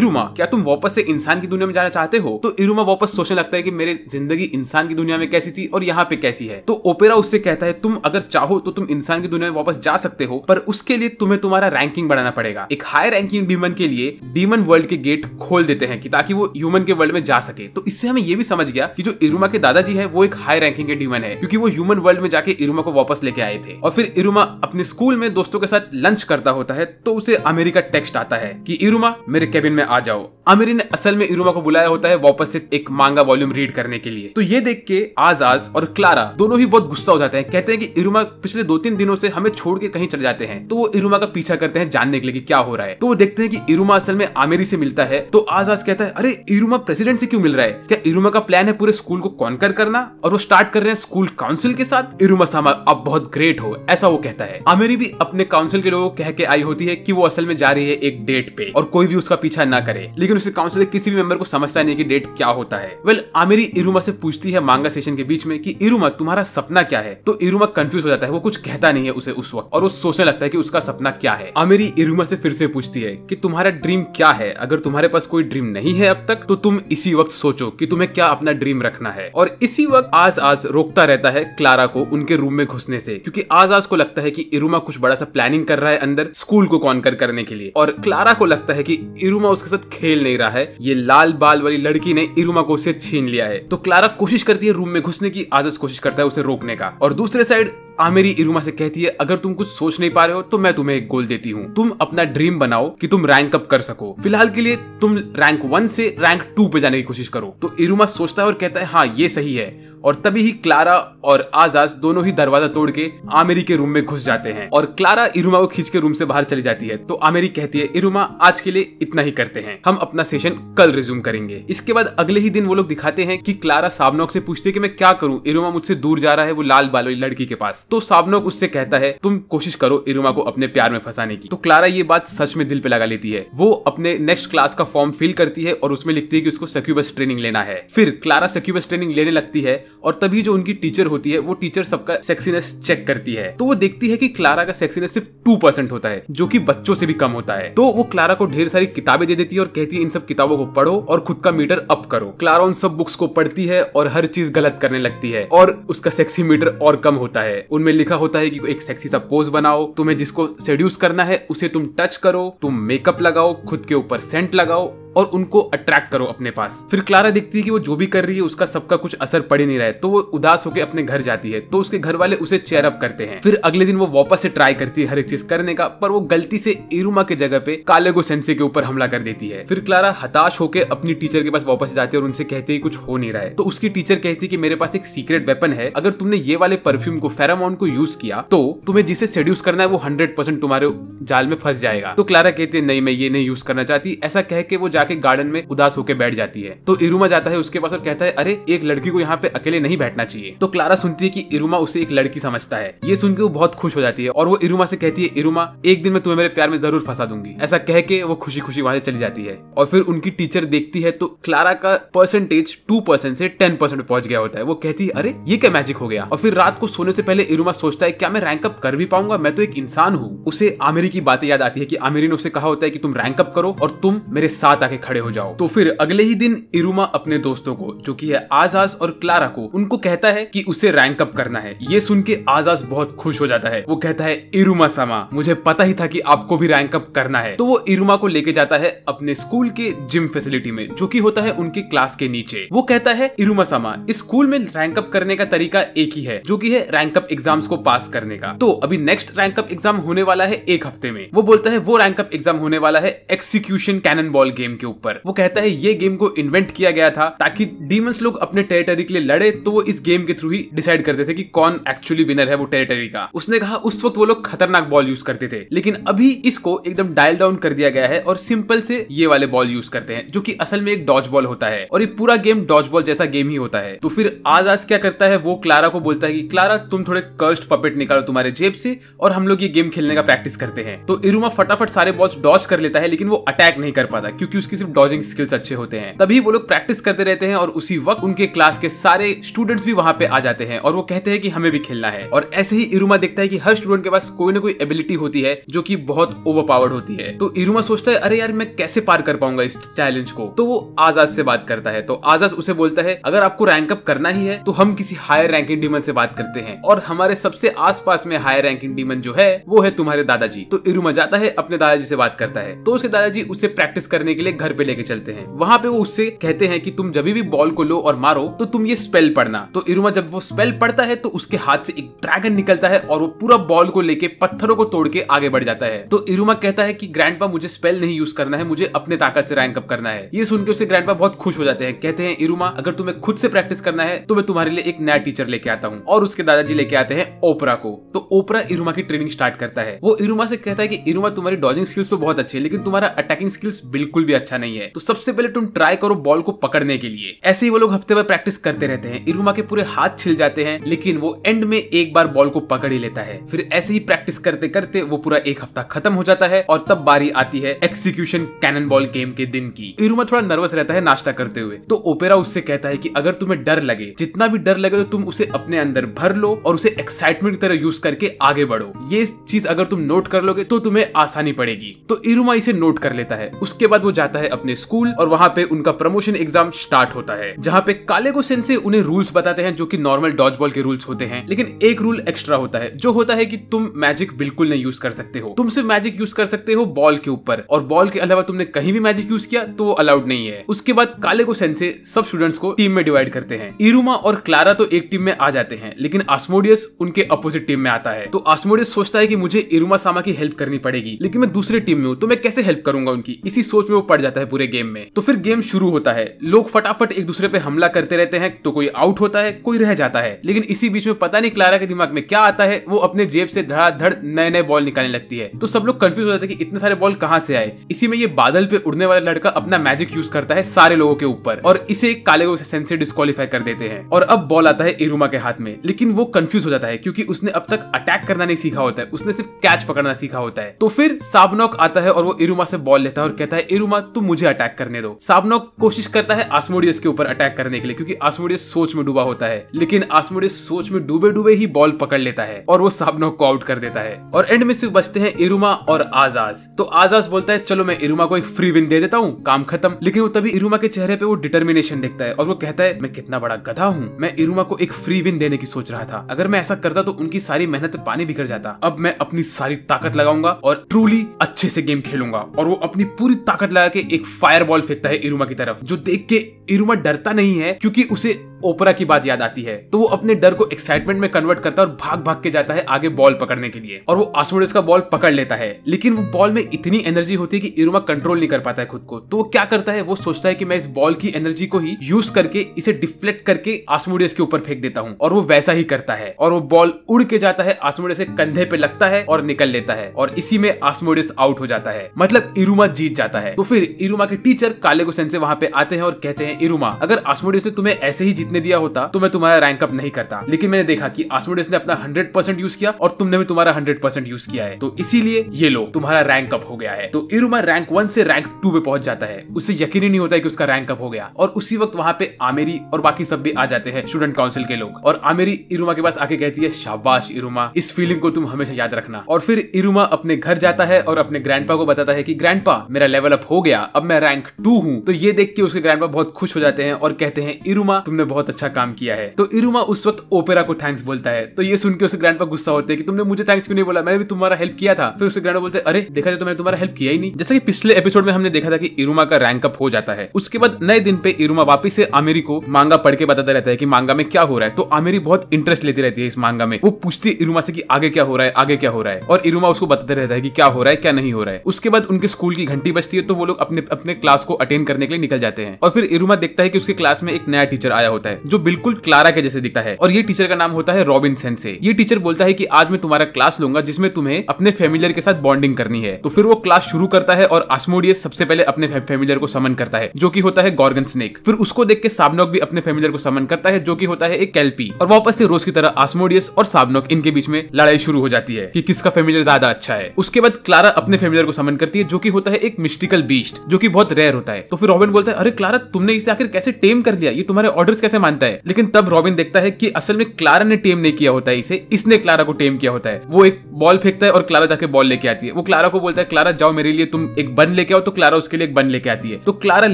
ઇરુ इंसान की दुनिया में जाना चाहते हो तो इरुमा वापस सोचने लगता है कि मेरे जिंदगी इंसान की दुनिया में कैसी थी और यहाँ पे कैसी है तो ओपेरा उससे कहता है तुम अगर चाहो तो तुम इंसान की दुनिया में वापस जा सकते हो पर उसके लिए तुम्हें तुम्हारा रैंकिंग बढ़ाना पड़ेगा एक हाई रैंकिंग डीमन के लिए डीमन वर्ल्ड के गेट खोल देते हैं कि ताकि वो ह्यूमन के वर्ल्ड में जा सके तो इससे हमें ये भी समझ गया कि जो इरुमा के दादाजी है वो एक हाई रैंकिंग के डीमन है क्योंकि वो ह्यूमन वर्ल्ड में जाके इरुमा को वापस लेके आए थे और फिर इरुमा अपने स्कूल में दोस्तों के साथ लंच करता होता है तो उसे अमेरिका टेक्स्ट आता है कि इरुमा मेरे केबिन में आ जाओ अमेरी ने असल में इरुमा को बुलाया होता है वापस से एक मांगा वॉल्यूम रीड करने के लिए तो ये देख के आजाज और क्लारा दोनों ही बहुत गुस्सा हो जाते हैं कहते हैं कि इरुमा पिछले दो तीन दिनों से हमें छोड़ के कहीं चले जाते हैं तो वो इरुमा का पीछा करते हैं जानने के लिए कि क्या हो रहा है तो वो देखते हैं कि इरुमा असल में आमेरी से मिलता है तो आजाज कहता है अरे इरुमा प्रेसिडेंट से क्यों मिल रहा है क्या इरुमा का प्लान है पूरे स्कूल को कॉन्कर करना और वो स्टार्ट कर रहे हैं स्कूल काउंसिल के साथ इरुमा सामा आप बहुत ग्रेट हो ऐसा वो कहता है आमेरी भी अपने काउंसिल के लोगों को कह के आई होती है कि वो असल में जा रही है एक डेट पे और कोई भी उसका पीछा ना करे लेकिन उसे काउंसिल किसी भी मेंबर को समझता नहीं कि डेट क्या होता है वेल आमिरी इरुमा से पूछती है मांगा सेशन के बीच में कि इरुमा तुम्हारा सपना क्या है तो इरुमा कंफ्यूज हो जाता है वो कुछ कहता नहीं है उसे उस वक्त और वो सोचने लगता है कि उसका सपना क्या है आमिरी इरुमा से फिर से पूछती है कि तुम्हारा ड्रीम क्या है अगर तुम्हारे पास कोई ड्रीम नहीं है अब तक तो तुम इसी वक्त सोचो कि तुम्हें क्या अपना ड्रीम रखना है और इसी वक्त आज आज रोकता रहता है क्लारा को उनके रूम में घुसने से क्योंकि आज आज को लगता है कि इरुमा कुछ बड़ा सा प्लानिंग कर रहा है अंदर स्कूल को कॉन्कर करने के लिए और क्लारा को लगता है कि इरुमा उसके साथ खेल नहीं रहा है ये लाल बाल वाली लड़की ने इरुमा को उसे छीन लिया है तो क्लारा कोशिश करती है रूम में घुसने की आदत कोशिश करता है उसे रोकने का और दूसरे साइड आमेरी इरुमा से कहती है अगर तुम कुछ सोच नहीं पा रहे हो तो मैं तुम्हें एक गोल देती हूँ तुम अपना ड्रीम बनाओ कि तुम रैंक अप कर सको फिलहाल के लिए तुम रैंक वन से रैंक टू पे जाने की कोशिश करो तो इरुमा सोचता है और कहता है हाँ ये सही है और तभी ही क्लारा और आजाज दोनों ही दरवाजा तोड़ के आमेरी के रूम में घुस जाते हैं और क्लारा इरुमा को खींच के रूम से बाहर चली जाती है तो आमेरी कहती है इरुमा आज के लिए इतना ही करते हैं हम अपना सेशन कल रिज्यूम करेंगे इसके बाद अगले ही दिन वो लोग दिखाते हैं कि क्लारा सामनोक से पूछते कि मैं क्या करूं इरुमा मुझसे दूर जा रहा है वो लाल बाल वाली लड़की के पास तो साबनोक उससे कहता है तुम कोशिश करो इरुमा को अपने प्यार में फंसाने की तो क्लारा ये बात सच में दिल पे लगा लेती है वो अपने नेक्स्ट क्लास का फॉर्म फिल करती है और उसमें लिखती है कि उसको सक्यूबस ट्रेनिंग लेना है फिर क्लारा सक्यूबस ट्रेनिंग लेने लगती है और तभी जो उनकी टीचर होती है वो टीचर सबका सेक्सीनेस चेक करती है तो वो देखती है की क्लारा का सेक्सीनेस सिर्फ टू होता है जो की बच्चों से भी कम होता है तो वो क्लारा को ढेर सारी किताबें दे देती है और कहती है इन सब किताबों को पढ़ो और खुद का मीटर अप करो क्लारा उन सब बुक्स को पढ़ती है और हर चीज गलत करने लगती है और उसका सेक्सी मीटर और कम होता है उनमें लिखा होता है कि एक सेक्सी सा पोज बनाओ तुम्हें जिसको सेड्यूस करना है उसे तुम टच करो तुम मेकअप लगाओ खुद के ऊपर सेंट लगाओ और उनको अट्रैक्ट करो अपने पास फिर क्लारा देखती है कि वो जो भी कर रही है उसका सबका कुछ असर पड़ ही नहीं रहा है तो वो उदास होकर अपने घर जाती है तो उसके घर वाले उसे चेयरअप करते हैं फिर अगले दिन वो वापस से ट्राई करती है हर एक चीज करने का पर वो गलती से इरुमा के जगह पे कालेगो सेंसे के ऊपर हमला कर देती है फिर क्लारा हताश होकर अपनी टीचर के पास वापस जाती है और उनसे कहती है कुछ हो नहीं रहा है तो उसकी टीचर कहती है कि मेरे पास एक सीक्रेट वेपन है अगर तुमने ये वाले परफ्यूम को फेरामोन को यूज किया तो तुम्हें जिसे सेड्यूस करना है वो हंड्रेड तुम्हारे जाल में फंस जाएगा तो क्लारा कहती है नहीं मैं ये नहीं यूज करना चाहती ऐसा कह के वो जाकर जाके गार्डन में उदास होकर बैठ जाती है तो इरुमा जाता है उसके पास और कहता है अरे एक लड़की को यहाँ पे अकेले नहीं बैठना चाहिए तो क्लारा सुनती है की इरुमा उसे एक लड़की समझता है ये सुनकर वो बहुत खुश हो जाती है और वो इरुमा से कहती है इरुमा एक दिन में तुम्हें मेरे प्यार में जरूर फंसा दूंगी ऐसा कह के वो खुशी खुशी वहां से चली जाती है और फिर उनकी टीचर देखती है तो क्लारा का परसेंटेज टू परसेंट से टेन परसेंट पहुंच गया होता है वो कहती है अरे ये क्या मैजिक हो गया और फिर रात को सोने से पहले इरुमा सोचता है क्या मैं रैंक अप कर भी पाऊंगा मैं तो एक इंसान हूँ उसे आमिरी की बातें याद आती है की आमिरी ने उसे कहा होता है की तुम रैंक अप करो और तुम मेरे साथ आके आके खड़े हो जाओ तो फिर अगले ही दिन इरुमा अपने दोस्तों को जो की है आजाज और क्लारा को उनको कहता है की उसे रैंक अप करना है ये सुन के आजाज बहुत खुश हो जाता है वो कहता है इरुमा सामा मुझे पता ही था की आपको भी रैंक अप करना है तो वो इरुमा को लेके जाता है अपने स्कूल के जिम फैसिलिटी में जो की होता है उनके क्लास के नीचे वो कहता है इरुमा सामा इस स्कूल में रैंक अप करने का तरीका एक ही है जो की है रैंक अप एग्जाम्स को पास करने का तो अभी नेक्स्ट रैंक अप एग्जाम होने वाला है एक हफ्ते में वो बोलता है वो रैंक अप एग्जाम होने वाला है एक्सिक्यूशन कैनन बॉल गेम के ऊपर वो कहता है ये गेम को इन्वेंट किया गया था ताकि डीमंस लोग अपने टेरिटरी के लिए लड़े तो वो इस गेम के थ्रू ही डिसाइड करते थे कि कौन एक्चुअली विनर है वो टेरिटरी का उसने कहा उस वक्त वो लोग खतरनाक बॉल यूज करते थे लेकिन अभी इसको एकदम डायल डाउन कर दिया गया है और सिंपल से ये वाले बॉल यूज करते हैं जो की असल में एक डॉज बॉल होता है और ये पूरा गेम डॉज बॉल जैसा गेम ही होता है तो फिर आज आज क्या करता है वो क्लारा को बोलता है कि क्लारा तुम थोड़े कर्स्ट पपेट निकालो तुम्हारे जेब से और हम लोग ये गेम खेलने का प्रैक्टिस करते हैं तो इरुमा फटाफट सारे बॉल्स डॉज कर लेता है लेकिन वो अटैक नहीं कर पाता क्योंकि उसके सिर्फ डॉजिंग स्किल्स अच्छे होते हैं तभी वो लोग प्रैक्टिस करते रहते हैं और उसी वक्त उनके क्लास के सारे स्टूडेंट्स भी वहाँ पे आ जाते हैं और वो कहते हैं कि हमें भी खेलना है और ऐसे ही इरुमा देखता है कि हर स्टूडेंट के पास कोई ना कोई एबिलिटी होती है जो की बहुत ओवरपावर्ड होती है तो इरुमा सोचता है अरे यार मैं कैसे पार कर पाऊंगा इस चैलेंज को तो वो आजाद से बात करता है तो आजाद उसे बोलता है अगर आपको रैंक अप करना ही है तो हम किसी हायर रैंकिंग डीमन से बात करते हैं और हमारे सबसे आसपास में हायर रैंकिंग डीमन जो है वो है तुम्हारे दादाजी तो इरुमा जाता है अपने दादाजी से बात करता है तो उसके दादाजी उसे प्रैक्टिस करने के लिए घर पे लेके चलते हैं वहाँ पे वो उससे कहते हैं कि तुम जब भी बॉल को लो और मारो तो तुम ये स्पेल पढ़ना तो इरुमा जब वो स्पेल पढ़ता है तो उसके हाथ से एक ड्रैगन निकलता है और वो पूरा बॉल को लेके पत्थरों को तोड़ के आगे बढ़ जाता है तो इरुमा कहता है की ग्रैंड मुझे स्पेल नहीं यूज करना है मुझे अपने ताकत से रैंक अप करना है ये सुनकर उसे ग्रैंड बहुत खुश हो जाते हैं कहते हैं इरुमा अगर तुम्हें खुद से प्रैक्टिस करना है तो मैं तुम्हारे लिए एक नया टीचर लेके आता हूँ और उसके दादाजी लेके आते हैं ओपरा को तो ओपरा इरुमा की ट्रेनिंग स्टार्ट करता है वो इरुमा से कहता है कि इरुमा तुम्हारी डॉजिंग स्किल्स तो बहुत अच्छी है लेकिन तुम्हारा अटैकिंग स्किल्स बिल्कुल भी अच्छा अच्छा नहीं है तो सबसे पहले तुम ट्राई करो बॉल को पकड़ने के लिए ऐसे ही वो लोग हफ्ते भर प्रैक्टिस करते रहते हैं इरुमा के पूरे हाथ छिल जाते हैं लेकिन वो एंड में एक बार बॉल को पकड़ ही लेता है फिर ऐसे ही प्रैक्टिस करते करते वो पूरा एक हफ्ता खत्म हो जाता है और तब बारी आती है एक्सिक्यूशन कैनन बॉल गेम के दिन की इरुमा थोड़ा नर्वस रहता है नाश्ता करते हुए तो ओपेरा उससे कहता है की अगर तुम्हें डर लगे जितना भी डर लगे तो तुम उसे अपने अंदर भर लो और उसे एक्साइटमेंट की तरह यूज करके आगे बढ़ो ये चीज अगर तुम नोट कर लोगे तो तुम्हें आसानी पड़ेगी तो इरुमा इसे नोट कर लेता है उसके बाद वो जाता जाता है अपने स्कूल और वहाँ पे उनका प्रमोशन एग्जाम स्टार्ट होता है जहाँ पे कालेगो सेंसे उन्हें रूल्स बताते हैं जो की नॉर्मल डॉज बॉल के रूल्स होते हैं लेकिन एक रूल एक्स्ट्रा होता है जो होता है की तुम मैजिक बिल्कुल नहीं यूज कर सकते हो तुम सिर्फ मैजिक यूज कर सकते हो बॉल के ऊपर और बॉल के अलावा तुमने कहीं भी मैजिक यूज किया तो वो अलाउड नहीं है उसके बाद कालेगो सेंसे सब स्टूडेंट्स को टीम में डिवाइड करते हैं इरुमा और क्लारा तो एक टीम में आ जाते हैं लेकिन आसमोडियस उनके अपोजिट टीम में आता है तो आसमोडियस सोचता है कि मुझे इरुमा सामा की हेल्प करनी पड़ेगी लेकिन मैं दूसरी टीम में हूँ तो मैं कैसे हेल्प करूंगा उनकी इसी सोच में वो पड़ जाता है पूरे गेम में तो फिर गेम शुरू होता है लोग फटाफट एक दूसरे पे हमला करते रहते हैं तो कोई आउट होता है कोई रह जाता है लेकिन इसी बीच में पता नहीं क्लारा के दिमाग में क्या आता है वो अपने जेब से धड़ाधड़ नए नए बॉल निकालने लगती है तो सब लोग कंफ्यूज हो जाते हैं कि इतने सारे बॉल कहाँ से आए इसी में ये बादल पे उड़ने वाला लड़का अपना मैजिक यूज करता है सारे लोगों के ऊपर और इसे एक काले सेंस से डिस्कालीफाई कर देते हैं और अब बॉल आता है इरुमा के हाथ में लेकिन वो कंफ्यूज हो जाता है क्योंकि उसने अब तक अटैक करना नहीं सीखा होता है उसने सिर्फ कैच पकड़ना सीखा होता है तो फिर साबनॉक आता है और वो इरुमा से बॉल लेता है और कहता है इरुमा तुम मुझे अटैक करने दो साबनॉक कोशिश करता है आसमोडियस के ऊपर अटैक करने के लिए क्योंकि आसमोडियस सोच में डूबा होता है लेकिन आसमोडियस सोच में डूबे डूबे ही बॉल पकड़ लेता है और वो साबनॉक को आउट कर देता है और एंड में सिर्फ बचते हैं इरुमा और आजाज तो आजाज बोलता है चलो मैं इरुमा को एक फ्री विन दे देता हूँ काम खत्म लेकिन वो तभी इरुमा के चेहरे पे वो डिटर्मिनेशन देखता है और वो कहता है मैं कितना बड़ा गधा हूँ मैं इरुमा को एक फ्री विन देने की सोच रहा था अगर मैं ऐसा करता तो उनकी सारी मेहनत पानी बिखर जाता अब मैं अपनी सारी ताकत लगाऊंगा और ट्रूली अच्छे से गेम खेलूंगा और वो अपनी पूरी ताकत लगा के एक फायरबॉल फेंकता है इरुमा की तरफ जो देख के इरुमा डरता नहीं है क्योंकि उसे ओपरा की बात याद आती है तो वो अपने डर को एक्साइटमेंट में कन्वर्ट करता है और भाग भाग के जाता है आगे बॉल पकड़ने के लिए और वो आसुडेस का बॉल पकड़ लेता है लेकिन वो बॉल में इतनी एनर्जी होती है कि इरुमा कंट्रोल नहीं कर पाता है खुद को तो वो क्या करता है वो सोचता है कि मैं इस बॉल की एनर्जी को ही यूज करके इसे डिफ्लेक्ट करके आसमोडियस के ऊपर फेंक देता हूँ और वो वैसा ही करता है और वो बॉल उड़ के जाता है आसमोडियस के कंधे पे लगता है और निकल लेता है और इसी में आसमोडियस आउट हो जाता है मतलब इरुमा जीत जाता है तो फिर इरुमा के टीचर कालेगो सेंसे वहां पे आते हैं और कहते हैं इरुमा अगर आसमोडियस ने तुम्हें ऐसे ही जीत जीतने दिया होता तो मैं तुम्हारा रैंक अप नहीं करता लेकिन मैंने देखा कि आसमोडेस ने अपना हंड्रेड परसेंट यूज किया और तुमने भी तुम्हारा हंड्रेड परसेंट यूज किया है तो इसीलिए ये लो तुम्हारा रैंक अप हो गया है तो इरुमा रैंक वन से रैंक टू पे पहुंच जाता है उसे यकीन ही नहीं होता है कि उसका रैंक अप हो गया और उसी वक्त वहाँ पे आमेरी और बाकी सब भी आ जाते हैं स्टूडेंट काउंसिल के लोग और आमेरी इरुमा के पास आके कहती है शाबाश इरुमा इस फीलिंग को तुम हमेशा याद रखना और फिर इरुमा अपने घर जाता है और अपने ग्रैंडपा को बताता है कि ग्रैंडपा मेरा लेवल अप हो गया अब मैं रैंक टू हूँ तो ये देख के उसके ग्रैंडपा बहुत खुश हो जाते हैं और कहते हैं इरुमा तुमने बहुत बहुत अच्छा काम किया है तो इरुमा उस वक्त ओपेरा को थैंक्स बोलता है तो ये सुन के उसे ग्रैंड गुस्सा होते है कि तुमने मुझे थैंक्स क्यों नहीं बोला मैंने भी तुम्हारा हेल्प किया था फिर उसे ग्रैंड बोलते अरे देखा जाए तो मैंने तुम्हारा हेल्प किया ही नहीं जैसा कि पिछले एपिसोड में हमने देखा था कि इरुमा का रैंक अप हो जाता है उसके बाद नए दिन पे इरुमा वापिस से आमिरी को मांगा पढ़ के बताता रहता है कि मांगा में क्या हो रहा है तो आमिरी बहुत इंटरेस्ट लेती रहती है इस मांगा में वो पूछती है इरुमा से कि आगे क्या हो रहा है आगे क्या हो रहा है और इरुमा उसको बताते रहता है कि क्या हो रहा है क्या नहीं हो रहा है उसके बाद उनके स्कूल की घंटी बजती है तो वो लोग अपने अपने क्लास को अटेंड करने के लिए निकल जाते हैं और फिर इरुमा देखता है कि उसके क्लास में एक नया टीचर आया होता है होता है जो बिल्कुल क्लारा के जैसे दिखता है और ये टीचर का नाम होता है रॉबिन सेंसे ये टीचर बोलता है की आज मैं तुम्हारा क्लास लूंगा जिसमें तुम्हें अपने फेमिलियर के साथ बॉन्डिंग करनी है तो फिर वो क्लास शुरू करता है और आसमोडियस सबसे पहले अपने फेमिलियर को समन करता है जो की होता है गॉर्गन स्नेक फिर उसको देख के साबनोक भी अपने फेमिलियर को समन करता है जो की होता है एक कैल्पी और वापस से रोज की तरह आसमोडियस और साबनोक इनके बीच में लड़ाई शुरू हो जाती है कि किसका फेमिलियर ज्यादा अच्छा है उसके बाद क्लारा अपने फेमिलियर को समन करती है जो कि होता है एक मिस्टिकल बीस्ट जो कि बहुत रेयर होता है तो फिर रॉबिन बोलता है अरे क्लारा तुमने इसे आखिर कैसे टेम कर लिया ये तुम्हारे ऑर्डर्स कैसे से मानता है लेकिन तब रॉबिन देखता है कि असल में क्लारा ने टेम नहीं किया होता है इसे इसने क्लारा को टेम किया होता है वो एक बॉल फेंकता है और क्लारा जाके बॉल लेके आती है वो क्लारा को बोलता है क्लारा जाओ मेरे लिए तुम एक बन लेके आओ तो क्लारा उसके लिए एक बन लेके आती है तो क्लारा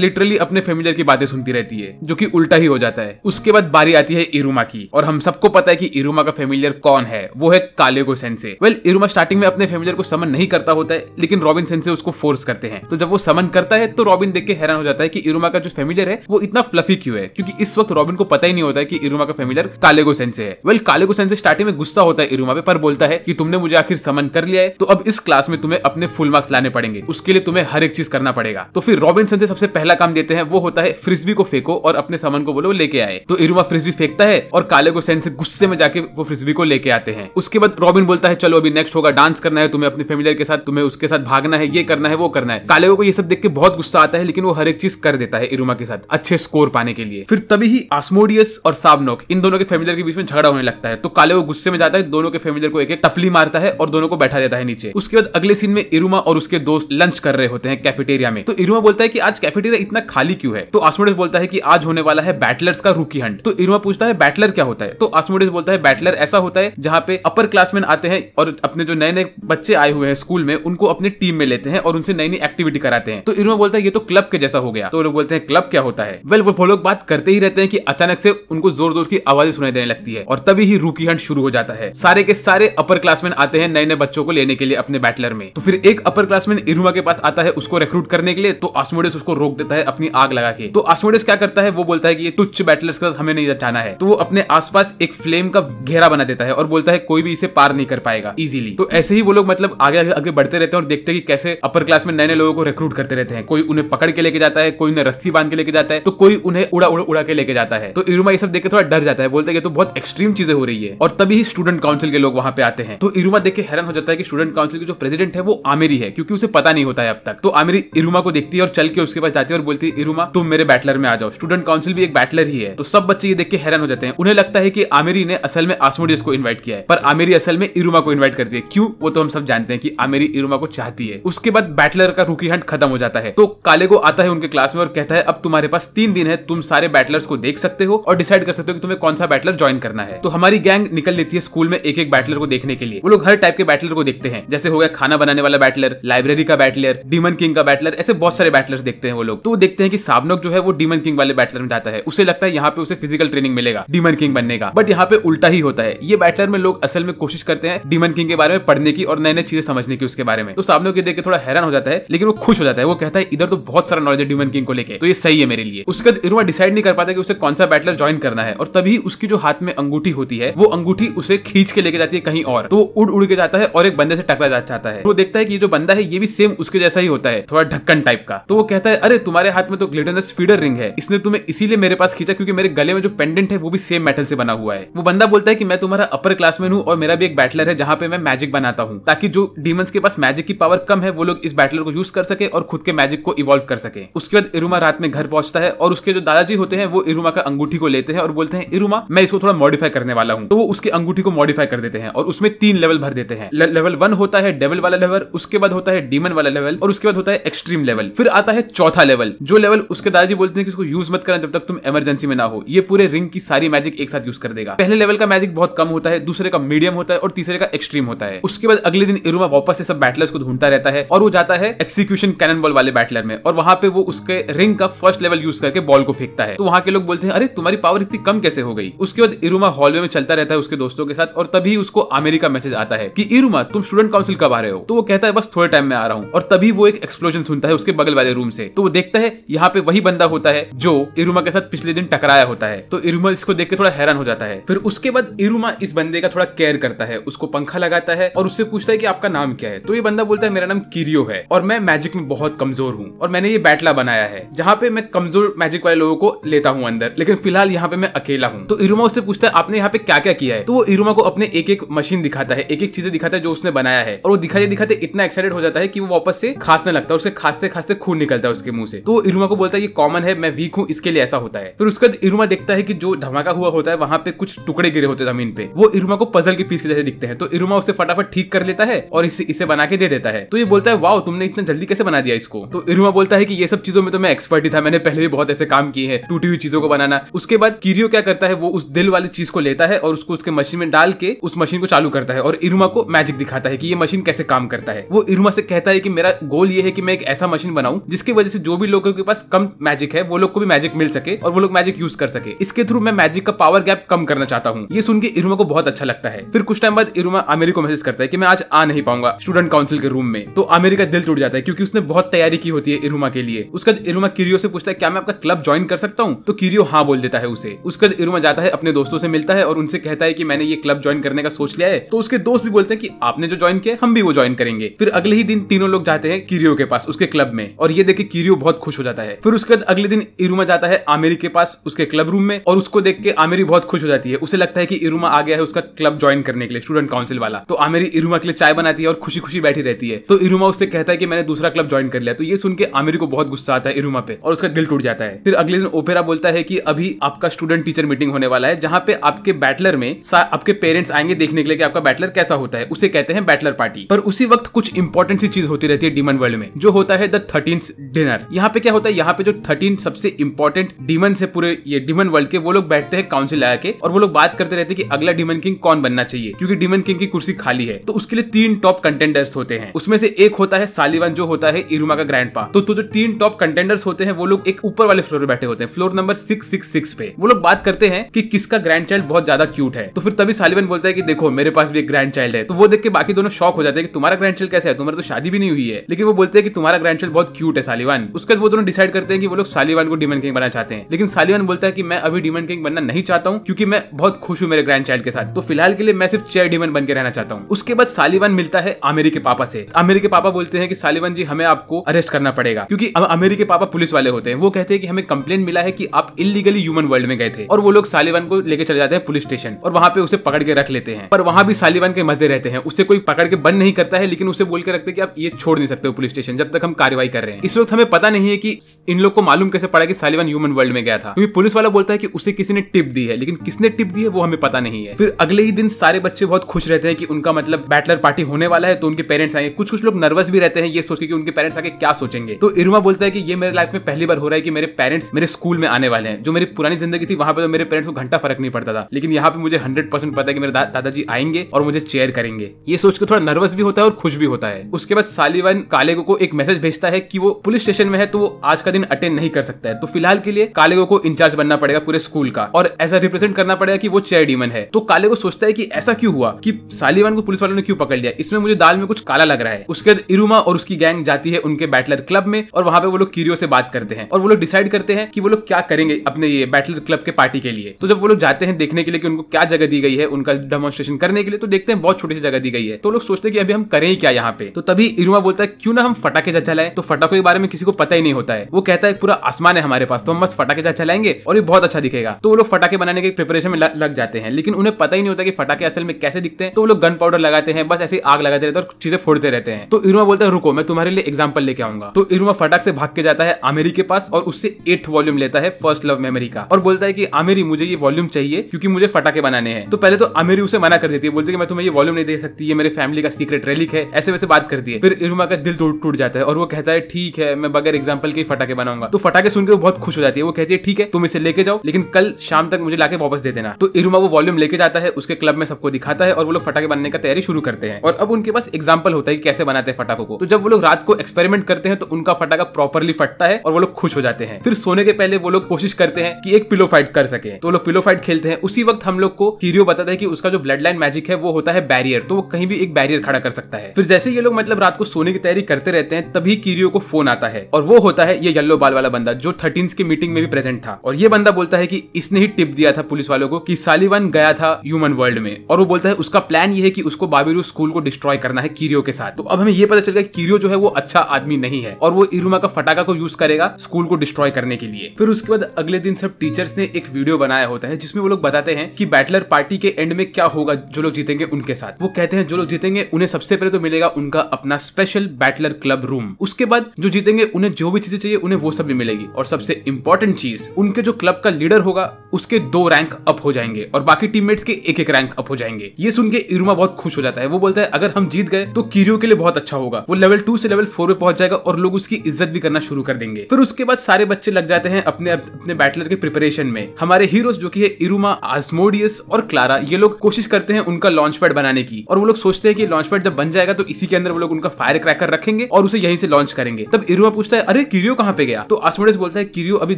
लिटरली अपने फेमिलियर की बातें सुनती रहती है जो की उल्टा ही हो जाता है उसके बाद बारी आती है इरुमा की और हम सबको पता है की इरुमा का फेमिलियर कौन है वो है Kalego sensei well Iruma starting में अपने फेमिलियर को समन नहीं करता होता है लेकिन रॉबिन सेंसे उसको फोर्स करते हैं तो जब वो समन करता है तो रॉबिन देख के हैरान हो जाता है कि इरुमा का जो फेमिलियर है वो इतना फ्लफी क्यों है क्योंकि इस वक्त रॉबिन को पता ही नहीं होता है कि इरुमा का फेमिलर कालेगो सेंसे है वेल कालेगो सेंसे स्टार्टिंग में गुस्सा होता है इरुमा पे पर बोलता है कि तुमने मुझे आखिर समन कर लिया है तो अब इस क्लास में तुम्हें अपने फुल मार्क्स लाने पड़ेंगे उसके लिए तुम्हें हर एक चीज करना पड़ेगा तो फिर रॉबिन सेंसे सबसे पहला काम देते हैं वो होता है फ्रिजबी को फेंको और अपने समन को बोलो लेके आए तो इरुमा फ्रिजबी फेंकता है और कालेगो सेंसे गुस्से में जाके वो फ्रिजबी को लेके आते हैं उसके बाद रॉबिन बोलता है चलो अभी नेक्स्ट होगा डांस करना है तुम्हें अपने फेमिलियर के साथ तुम्हें उसके साथ भागना है ये करना है वो करना है कालेगो को ये सब देख के बहुत गुस्सा आता है लेकिन वो हर एक चीज कर देता है इरुमा के साथ अच्छे स्कोर पाने के लिए फिर तभी ही आसमोडियस और साबनोक इन दोनों के फैमिलियर के बीच में झगड़ा होने लगता है तो काले वो गुस्से में जाता है दोनों के फैमिलियर को एक एक टपली मारता है और दोनों को बैठा देता है नीचे उसके बाद अगले सीन में इरुमा और उसके दोस्त लंच कर रहे होते हैं कैफेटेरिया में तो इरुमा बोलता है कि आज कैफेटेरिया इतना खाली क्यों है तो आसमोडियस बोलता है कि आज होने वाला है बैटलर्स का रूकी हंट तो इरुमा पूछता है बैटलर क्या होता है तो आसमोडियस बोलता है बैटलर ऐसा होता है जहाँ पे अपर क्लासमैन आते हैं और अपने जो नए नए बच्चे आए हुए हैं स्कूल में उनको अपने टीम में लेते हैं और उनसे नई नई एक्टिविटी कराते हैं तो इरुमा बोलता है ये तो क्लब के जैसा हो गया तो लोग बोलते हैं क्लब क्या होता है वेल वो लोग बात करते ही रहते हैं कि अचानक से उनको जोर जोर की आवाजें सुनाई देने लगती है और तभी ही रूकी हंट शुरू हो जाता है सारे के सारे अपर क्लासमैन आते हैं नए नए बच्चों को लेने के लिए अपने बैटलर में तो फिर एक अपर क्लासमैन इरुमा के पास आता है उसको रिक्रूट करने के लिए तो आसमोडेस उसको रोक देता है अपनी आग लगा के तो आसमोडेस क्या करता है वो बोलता है कि ये तुच्छ बैटलर्स के साथ हमें नहीं जाना है तो वो अपने आसपास एक फ्लेम का घेरा बना देता है और बोलता है कोई भी इसे पार नहीं कर पाएगा इजिली तो ऐसे ही वो लोग मतलब आगे आगे, आगे बढ़ते रहते हैं और देखते हैं कि कैसे अपर क्लास में नए नए लोगों को रिक्रूट करते रहते हैं कोई उन्हें पकड़ के लेके जाता है कोई उन्हें रस्सी बांध के लेके जाता है तो कोई उन्हें उड़ा उड़ा उड़ा के लेके जाता है जाता है तो इरुमा ये सब देख के थोड़ा डर जाता है बोलते हैं तो बहुत एक्सट्रीम चीजें हो रही है और तभी ही स्टूडेंट काउंसिल के लोग वहाँ पे आते हैं तो इरुमा देख के हैरान हो जाता है कि स्टूडेंट काउंसिल की जो प्रेसिडेंट है वो आमिरी है क्योंकि उसे पता नहीं होता है अब तक तो आमिरी इरुमा को देखती है और चल के उसके पास जाती है और बोलती है इरुमा तुम मेरे बैटलर में आ जाओ स्टूडेंट काउंसिल भी एक बैटलर ही है तो सब बच्चे ये देख के हैरान हो जाते हैं उन्हें लगता है कि आमिरी ने असल में आसमोडियस को इन्वाइट किया है पर आमिरी असल में इरुमा को इन्वाइट करती है क्यों वो तो हम सब जानते हैं कि आमिरी इरुमा को चाहती है उसके बाद बैटलर का रूकी हंट खत्म हो जाता है तो काले को आता है उनके क्लास में और कहता है अब तुम्हारे पास तीन दिन है तुम सारे बैटलर्स को देख सकते हो और डिसाइड कर सकते हो कि तुम्हें कौन सा बैटलर ज्वाइन करना है तो हमारी गैंग निकल लेती है स्कूल में एक एक बैटलर को देखने के लिए वो लोग हर टाइप के बैटलर को देखते हैं जैसे हो गया खाना बनाने वाला बैटलर लाइब्रेरी का बैटलर डीमन किंग का बैटलर ऐसे बहुत सारे बैटलर देखते हैं वो लोग तो वो देखते हैं कि साबनोक जो है वो डीमन किंग वाले बैटलर में जाता है उसे लगता है यहाँ पे उसे फिजिकल ट्रेनिंग मिलेगा डीमन किंग बनने का बट यहाँ पे उल्टा ही होता है ये बैटलर में लोग असल में कोशिश करते हैं डीमन किंग के बारे में पढ़ने की और नए नए चीजें समझने की उसके बारे में तो सामने देख के थोड़ा हैरान हो जाता है लेकिन वो खुश हो जाता है वो कहता है इधर तो बहुत सारा नॉलेज है डीमन किंग को लेकर तो ये सही है मेरे लिए उसके बाद इरुआ डिसाइड नहीं कर पाता कि उसे कौन कौन सा बैटलर ज्वाइन करना है और तभी उसकी जो हाथ में अंगूठी होती है वो अंगूठी उसे खींच के लेके जाती है कहीं और तो वो उड़ उड़ के जाता है और एक बंदे से टकरा जा चाहता है वो देखता है कि ये जो बंदा है ये भी सेम उसके जैसा ही होता है थोड़ा ढक्कन टाइप का तो वो कहता है अरे तुम्हारे हाथ में तो ग्लिटनस फीडर रिंग है इसने तुम्हें इसीलिए मेरे पास खींचा क्योंकि मेरे गले में जो पेंडेंट है वो भी सेम मेटल से बना हुआ है वो बंदा बोलता है कि मैं तुम्हारा अपर क्लास में हूँ और मेरा भी एक बैटलर है जहाँ पे मैं मैजिक बनाता हूँ ताकि जो डीमंस के पास मैजिक की पावर कम है वो लोग इस बैटलर को यूज कर सके और खुद के मैजिक को इवॉल्व कर सके उसके बाद इरुमा रात में घर पहुंचता है और उसके जो दादाजी होते हैं वो इरुमा का अंगूठी को लेते हैं और बोलते हैं इरुमा मैं इसको थोड़ा मॉडिफाई करने वाला हूँ तो वो उसके अंगूठी को मॉडिफाई कर देते हैं और उसमें तीन लेवल भर देते हैं लेवल वन होता है डेवल वाला लेवल उसके बाद होता है डीमन वाला लेवल और उसके बाद होता है एक्सट्रीम लेवल फिर आता है चौथा लेवल जो लेवल उसके दादाजी बोलते हैं कि इसको यूज मत करना जब तक तुम इमरजेंसी में ना हो ये पूरे रिंग की सारी मैजिक एक साथ यूज कर देगा पहले लेवल का मैजिक बहुत कम होता है दूसरे का मीडियम होता है और तीसरे का एक्सट्रीम होता है उसके बाद अगले दिन इरुमा वापस से सब बैटलर्स को ढूंढता रहता है और वो जाता है एक्सिक्यूशन कैनन बॉल वाले बैटलर में और वहां पे वो उसके रिंग का फर्स्ट लेवल यूज करके बॉल को फेंकता है तो वहां के लोग बोलते हैं अरे तुम्हारी पावर इतनी कम कैसे हो गई उसके बाद इरुमा हॉलवे में चलता रहता है उसके दोस्तों के साथ और तभी उसको आमेरी का मैसेज आता है कि इरुमा तुम स्टूडेंट काउंसिल कब आ रहे हो तो वो कहता है बस थोड़े टाइम में आ रहा हूँ और तभी वो एक एक्सप्लोजन सुनता है उसके बगल वाले रूम से तो वो देखता है यहाँ पे वही बंदा होता है जो इरुमा के साथ पिछले दिन टकराया होता है तो इरुमा इसको देख के थोड़ा हैरान हो जाता है फिर उसके बाद इरुमा इस बंदे का थोड़ा केयर करता है उसको पंखा लगाता है और उससे पूछता है कि आपका नाम क्या है तो ये बंदा बोलता है मेरा नाम किरियो है और मैं मैजिक में बहुत कमजोर हूँ और मैंने ये बैटला बनाया है जहाँ पे मैं कमजोर मैजिक वाले लोगों को लेता हूँ अंदर लेकिन फिलहाल यहाँ पे मैं अकेला हूँ तो इरुमा उससे पूछता है आपने यहाँ पे क्या क्या किया है तो वो इरुमा को अपने एक एक मशीन दिखाता है एक एक चीजें दिखाता है जो उसने बनाया है और वो दिखाते दिखाते इतना एक्साइटेड हो जाता है कि वो वापस से खांसने लगता है उसके खांसते खांसते खून निकलता है उसके मुंह से तो इरुमा को बोलता है ये कॉमन है मैं वीक हूँ इसके लिए ऐसा होता है फिर उसके बाद इरुमा देखता है कि जो धमाका हुआ होता है वहां पे कुछ टुकड़े गिरे होते हैं जमीन पे वो इरुमा को पजल के पीस के जैसे दिखते हैं तो इरुमा उसे फटाफट ठीक कर लेता है और इसे इसे बना के दे देता है तो ये बोलता है वाओ तुमने इतना जल्दी कैसे बना दिया इसको तो इरुमा बोलता है कि ये सब चीजों में तो मैं एक्सपर्ट ही था मैंने पहले भी बहुत ऐसे काम किए हैं टूटी हुई चीजों को बनाना बनाना उसके बाद किरियो क्या करता है वो उस दिल वाली चीज को लेता है और उसको उसके मशीन में डाल के उस मशीन को चालू करता है और इरुमा को मैजिक दिखाता है कि ये मशीन कैसे काम करता है वो इरुमा से कहता है कि मेरा गोल ये है कि मैं एक ऐसा मशीन बनाऊ जिसकी वजह से जो भी लोगों के पास कम मैजिक है वो लोग को भी मैजिक मिल सके और वो लोग मैजिक यूज कर सके इसके थ्रू मैं मैजिक का पावर गैप कम करना चाहता हूँ ये सुन के इरुमा को बहुत अच्छा लगता है फिर कुछ टाइम बाद इरुमा अमेरिका को मैसेज करता है कि मैं आज आ नहीं पाऊंगा स्टूडेंट काउंसिल के रूम में तो अमेरिका दिल टूट जाता है क्योंकि उसने बहुत तैयारी की होती है इरुमा के लिए उसका इरुमा किरियो से पूछता है क्या मैं आपका क्लब ज्वाइन कर सकता हूँ तो किरियो हाँ हाँ बोल देता है उसे उसके बाद इरुमा जाता है अपने दोस्तों से मिलता है और उनसे कहता है कि मैंने ये क्लब ज्वाइन करने का सोच लिया है तो उसके दोस्त भी बोलते हैं कि आपने जो ज्वाइन किया हम भी वो ज्वाइन करेंगे फिर अगले ही दिन तीनों लोग जाते हैं किरियो के पास उसके क्लब में और ये देखे किरियो बहुत खुश हो जाता है फिर उसके बाद अगले दिन इरुमा जाता है आमेरी के पास उसके क्लब रूम में और उसको देख के आमिरी बहुत खुश हो जाती है उसे लगता है कि इरुमा आ गया है उसका क्लब ज्वाइन करने के लिए स्टूडेंट काउंसिल वाला तो आमिरी इरुमा के लिए चाय बनाती है और खुशी खुशी बैठी रहती है तो इरुमा उससे कहता है कि मैंने दूसरा क्लब ज्वाइन कर लिया तो ये सुन के आमिरी को बहुत गुस्सा आता है इरुमा पे और उसका दिल टूट जाता है फिर अगले दिन ओपेरा बोलता है कि अभी आपका स्टूडेंट टीचर मीटिंग होने वाला है जहाँ पे आपके बैटलर में आपके पेरेंट्स आएंगे देखने के लिए कि आपका बैटलर कैसा होता है उसे कहते हैं बैटलर पार्टी पर उसी वक्त कुछ इंपॉर्टेंट सी चीज होती रहती है डीमन वर्ल्ड में जो होता है द थर्टीन डिनर यहाँ पे क्या होता है यहाँ पे जो थर्टीन सबसे इंपॉर्टेंट डीमन है पूरे ये डीमन वर्ल्ड के वो लोग बैठते हैं काउंसिल के और वो लोग बात करते रहते हैं कि अगला डीमन किंग कौन बनना चाहिए क्योंकि डीमन किंग की कुर्सी खाली है तो उसके लिए तीन टॉप कंटेंडर्स होते हैं उसमें से एक होता है सालिवान जो होता है इरुमा का ग्रैंड तो, तो जो तीन टॉप कंटेंडर्स होते हैं वो लोग एक ऊपर वाले फ्लोर पे बैठे होते हैं फ्लोर नंबर सिक्स 666 पे वो लोग बात करते हैं कि किसका ग्रैंड चाइल्ड बहुत ज्यादा क्यूट है तो फिर तभी सालिबन बोलता है कि देखो मेरे पास भी एक ग्रैंड चाइल्ड है तो वो देख के बाकी दोनों शौक हो जाते हैं कि तुम्हारा ग्रैंड चाइल्ड कैसे है तुम्हारा तो शादी भी नहीं हुई है लेकिन वो बोलते हैं कि तुम्हारा ग्रैंड चाइल्ड बहुत क्यूट है सालिवान उसके बाद वो दोनों डिसाइड करते हैं कि वो लोग सालिवान को डिमन किंग बनना चाहते हैं लेकिन सालिवान बोलता है कि मैं अभी डिमन किंग बनना नहीं चाहता हूँ क्योंकि मैं बहुत खुश हूँ मेरे ग्रैंड चाइल्ड के साथ तो फिलहाल के लिए मैं सिर्फ चेयर डिमन बन के रहना चाहता हूँ उसके बाद सालिवान मिलता है आमिर के पापा से आमिर के पापा बोलते हैं कि सालिवान जी हमें आपको अरेस्ट करना पड़ेगा क्योंकि अमेरिके के पापा पुलिस वाले होते हैं वो कहते हैं कि हमें कंप्लेन मिला है कि आप इलीगल इलीगली ह्यूमन वर्ल्ड में गए थे और वो लोग सालिवन को लेकर चले जाते हैं पुलिस स्टेशन और वहाँ पे उसे पकड़ के रख लेते हैं पर वहाँ भी सालिवन के मजे रहते हैं उसे कोई पकड़ के बंद नहीं करता है लेकिन उसे बोल के रखते हैं कि आप ये छोड़ नहीं सकते हो पुलिस स्टेशन जब तक हम कार्रवाई कर रहे हैं इस वक्त हमें पता नहीं है कि इन लोग को मालूम कैसे पड़ा कि सालिवन ह्यूमन वर्ल्ड में गया था क्योंकि पुलिस वाला बोलता है कि उसे किसी ने टिप दी है लेकिन किसने टिप दी है वो हमें पता नहीं है फिर अगले ही दिन सारे बच्चे बहुत खुश रहते हैं कि उनका मतलब बैटलर पार्टी होने वाला है तो उनके पेरेंट्स आएंगे कुछ कुछ लोग नर्वस भी रहते हैं ये सोच के कि उनके पेरेंट्स आगे क्या सोचेंगे तो इरुमा बोलता है कि ये मेरे लाइफ में पहली बार हो रहा है कि मेरे पेरेंट्स मेरे स्कूल में आने वाले हैं जो मेरी पुरानी जिंदगी थी वहाँ पे तो मेरे पेरेंट्स को घंटा फर्क नहीं पड़ता था लेकिन यहाँ पे मुझे हंड्रेड परसेंट पता है की मेरे दा, दादाजी आएंगे और मुझे चेयर करेंगे ये सोच के थोड़ा नर्वस भी होता है और खुश भी होता है उसके बाद सालिवान कालेगो को एक मैसेज भेजता है कि वो पुलिस स्टेशन में है तो वो आज का दिन अटेंड नहीं कर सकता है तो फिलहाल के लिए कालेगो को इंचार्ज बनना पड़ेगा पूरे स्कूल का और ऐसा रिप्रेजेंट करना पड़ेगा कि वो चेयर डीमन है तो कालेगो सोचता है कि ऐसा क्यों हुआ कि सालिवान को पुलिस वालों ने क्यों पकड़ लिया इसमें मुझे दाल में कुछ काला लग रहा है उसके बाद इरुमा और उसकी गैंग जाती है उनके बैटलर क्लब में और वहां पे वो लोग कीरियो से बात करते हैं और वो लोग डिसाइड करते हैं कि वो लोग क्या करेंगे अपने अपने ये बैटल क्लब के पार्टी के लिए तो जब वो लोग जाते हैं देखने के लिए कि उनको क्या जगह दी गई है उनका डेमोन्स्ट्रेशन करने के लिए तो देखते हैं बहुत छोटी सी जगह दी गई है तो लोग सोचते हैं कि अभी हम करें ही क्या यहाँ पे तो तभी इरुमा बोलता है क्यों ना हम फटाके जा चलाए तो फटाकों के बारे में किसी को पता ही नहीं होता है वो कहता है पूरा आसमान है हमारे पास तो हम बस फटाके जा चलाएंगे और ये बहुत अच्छा दिखेगा तो वो लोग फटाके बनाने के प्रिपरेशन में लग जाते हैं लेकिन उन्हें पता ही नहीं होता कि फटाके असल में कैसे दिखते हैं तो वो लोग गन पाउडर लगाते हैं बस ऐसे आग लगाते रहते हैं और चीजें फोड़ते रहते हैं तो इरुमा बोलता है रुको मैं तुम्हारे लिए एग्जाम्पल लेके आऊंगा तो इरुमा फटाक से भाग के जाता है आमेरी के पास और उससे एट वॉल्यूम लेता है फर्स्ट लव में मेमोरी का और बोलता है कि आमेरी मुझे ये वॉल्यूम चाहिए क्योंकि मुझे फटाके बनाने हैं तो पहले तो आमेरी उसे मना कर देती है बोलते कि मैं तुम्हें ये वॉल्यूम नहीं दे सकती ये मेरे फैमिली का सीक्रेट रेलिक है ऐसे वैसे बात करती है फिर इरुमा का दिल टूट टूट जाता है और वो कहता है ठीक है मैं बगैर एग्जाम्पल के फटाके बनाऊंगा तो फटाके सुनकर वो बहुत खुश हो जाती है वो कहती है ठीक है तुम इसे लेके जाओ लेकिन कल शाम तक मुझे लाके वापस दे देना तो इरुमा वो वॉल्यूम लेके जाता है उसके क्लब में सबको दिखाता है और वो लोग फटाके बनाने का तैयारी शुरू करते हैं और अब उनके पास एग्जाम्पल होता है कि कैसे बनाते हैं फटाकों को तो जब वो लोग रात को एक्सपेरिमेंट करते हैं तो उनका फटाका प्रॉपरली फटता है और वो लोग खुश हो जाते हैं फिर सोने के पहले वो लोग कोशिश करते हैं कि एक पिलो फाइट कर सके तो लोग पिलो फाइट खेलते हैं उसी वक्त हम लोग को कीरियो बताता है कि उसका जो ब्लड लाइन मैजिक है वो होता है बैरियर तो वो कहीं भी एक बैरियर खड़ा कर सकता है फिर जैसे ये लोग मतलब रात को सोने की तैयारी करते रहते हैं तभी कीरियो को फोन आता है और वो होता है ये येल्लो बाल वाला बंदा जो थर्टीन की मीटिंग में भी प्रेजेंट था और ये बंदा बोलता है की इसने ही टिप दिया था पुलिस वालों को की सालिवन गया था ह्यूमन वर्ल्ड में और वो बोलता है उसका प्लान ये है कि उसको बाबिरू स्कूल को डिस्ट्रॉय करना है कीरियो के साथ तो अब हमें ये पता चल गया कीरियो जो है वो अच्छा आदमी नहीं है और वो इरुमा का फटाका को यूज करेगा स्कूल को डिस्ट्रॉय करने के लिए फिर उसके बाद अगले दिन दिन सब टीचर्स ने एक वीडियो बनाया होता है जिसमें वो लोग बताते हैं कि बैटलर पार्टी के एंड में क्या होगा जो लोग जीतेंगे उनके साथ वो कहते हैं जो लोग जीतेंगे उन्हें सबसे पहले तो मिलेगा उनका अपना स्पेशल बैटलर क्लब रूम उसके बाद जो जीतेंगे उन्हें जो भी चीजें चाहिए उन्हें वो सब भी मिलेगी और सबसे इंपॉर्टेंट चीज उनके जो क्लब का लीडर होगा उसके दो रैंक अप हो जाएंगे और बाकी टीममेट्स के एक एक रैंक अप हो जाएंगे ये सुन के इरुमा बहुत खुश हो जाता है वो बोलता है अगर हम जीत गए तो कीरियो के लिए बहुत अच्छा होगा वो लेवल टू से लेवल फोर पे पहुंच जाएगा और लोग उसकी इज्जत भी करना शुरू कर देंगे फिर उसके बाद सारे बच्चे लग जाते हैं अपने अपने बैटल बैटलर के प्रिपरेशन में हमारे हीरोज जो की है इरुमा आजमोडियस और क्लारा ये लोग कोशिश करते हैं उनका लॉन्च पैड बनाने की और वो लोग सोचते हैं कि लॉन्च पैड जब बन जाएगा तो इसी के अंदर वो लोग उनका फायर क्रैकर रखेंगे और उसे यहीं से लॉन्च करेंगे तब इरुमा पूछता है अरे किरियो कहाँ पे गया तो आसमोडियस बोलता है किरियो अभी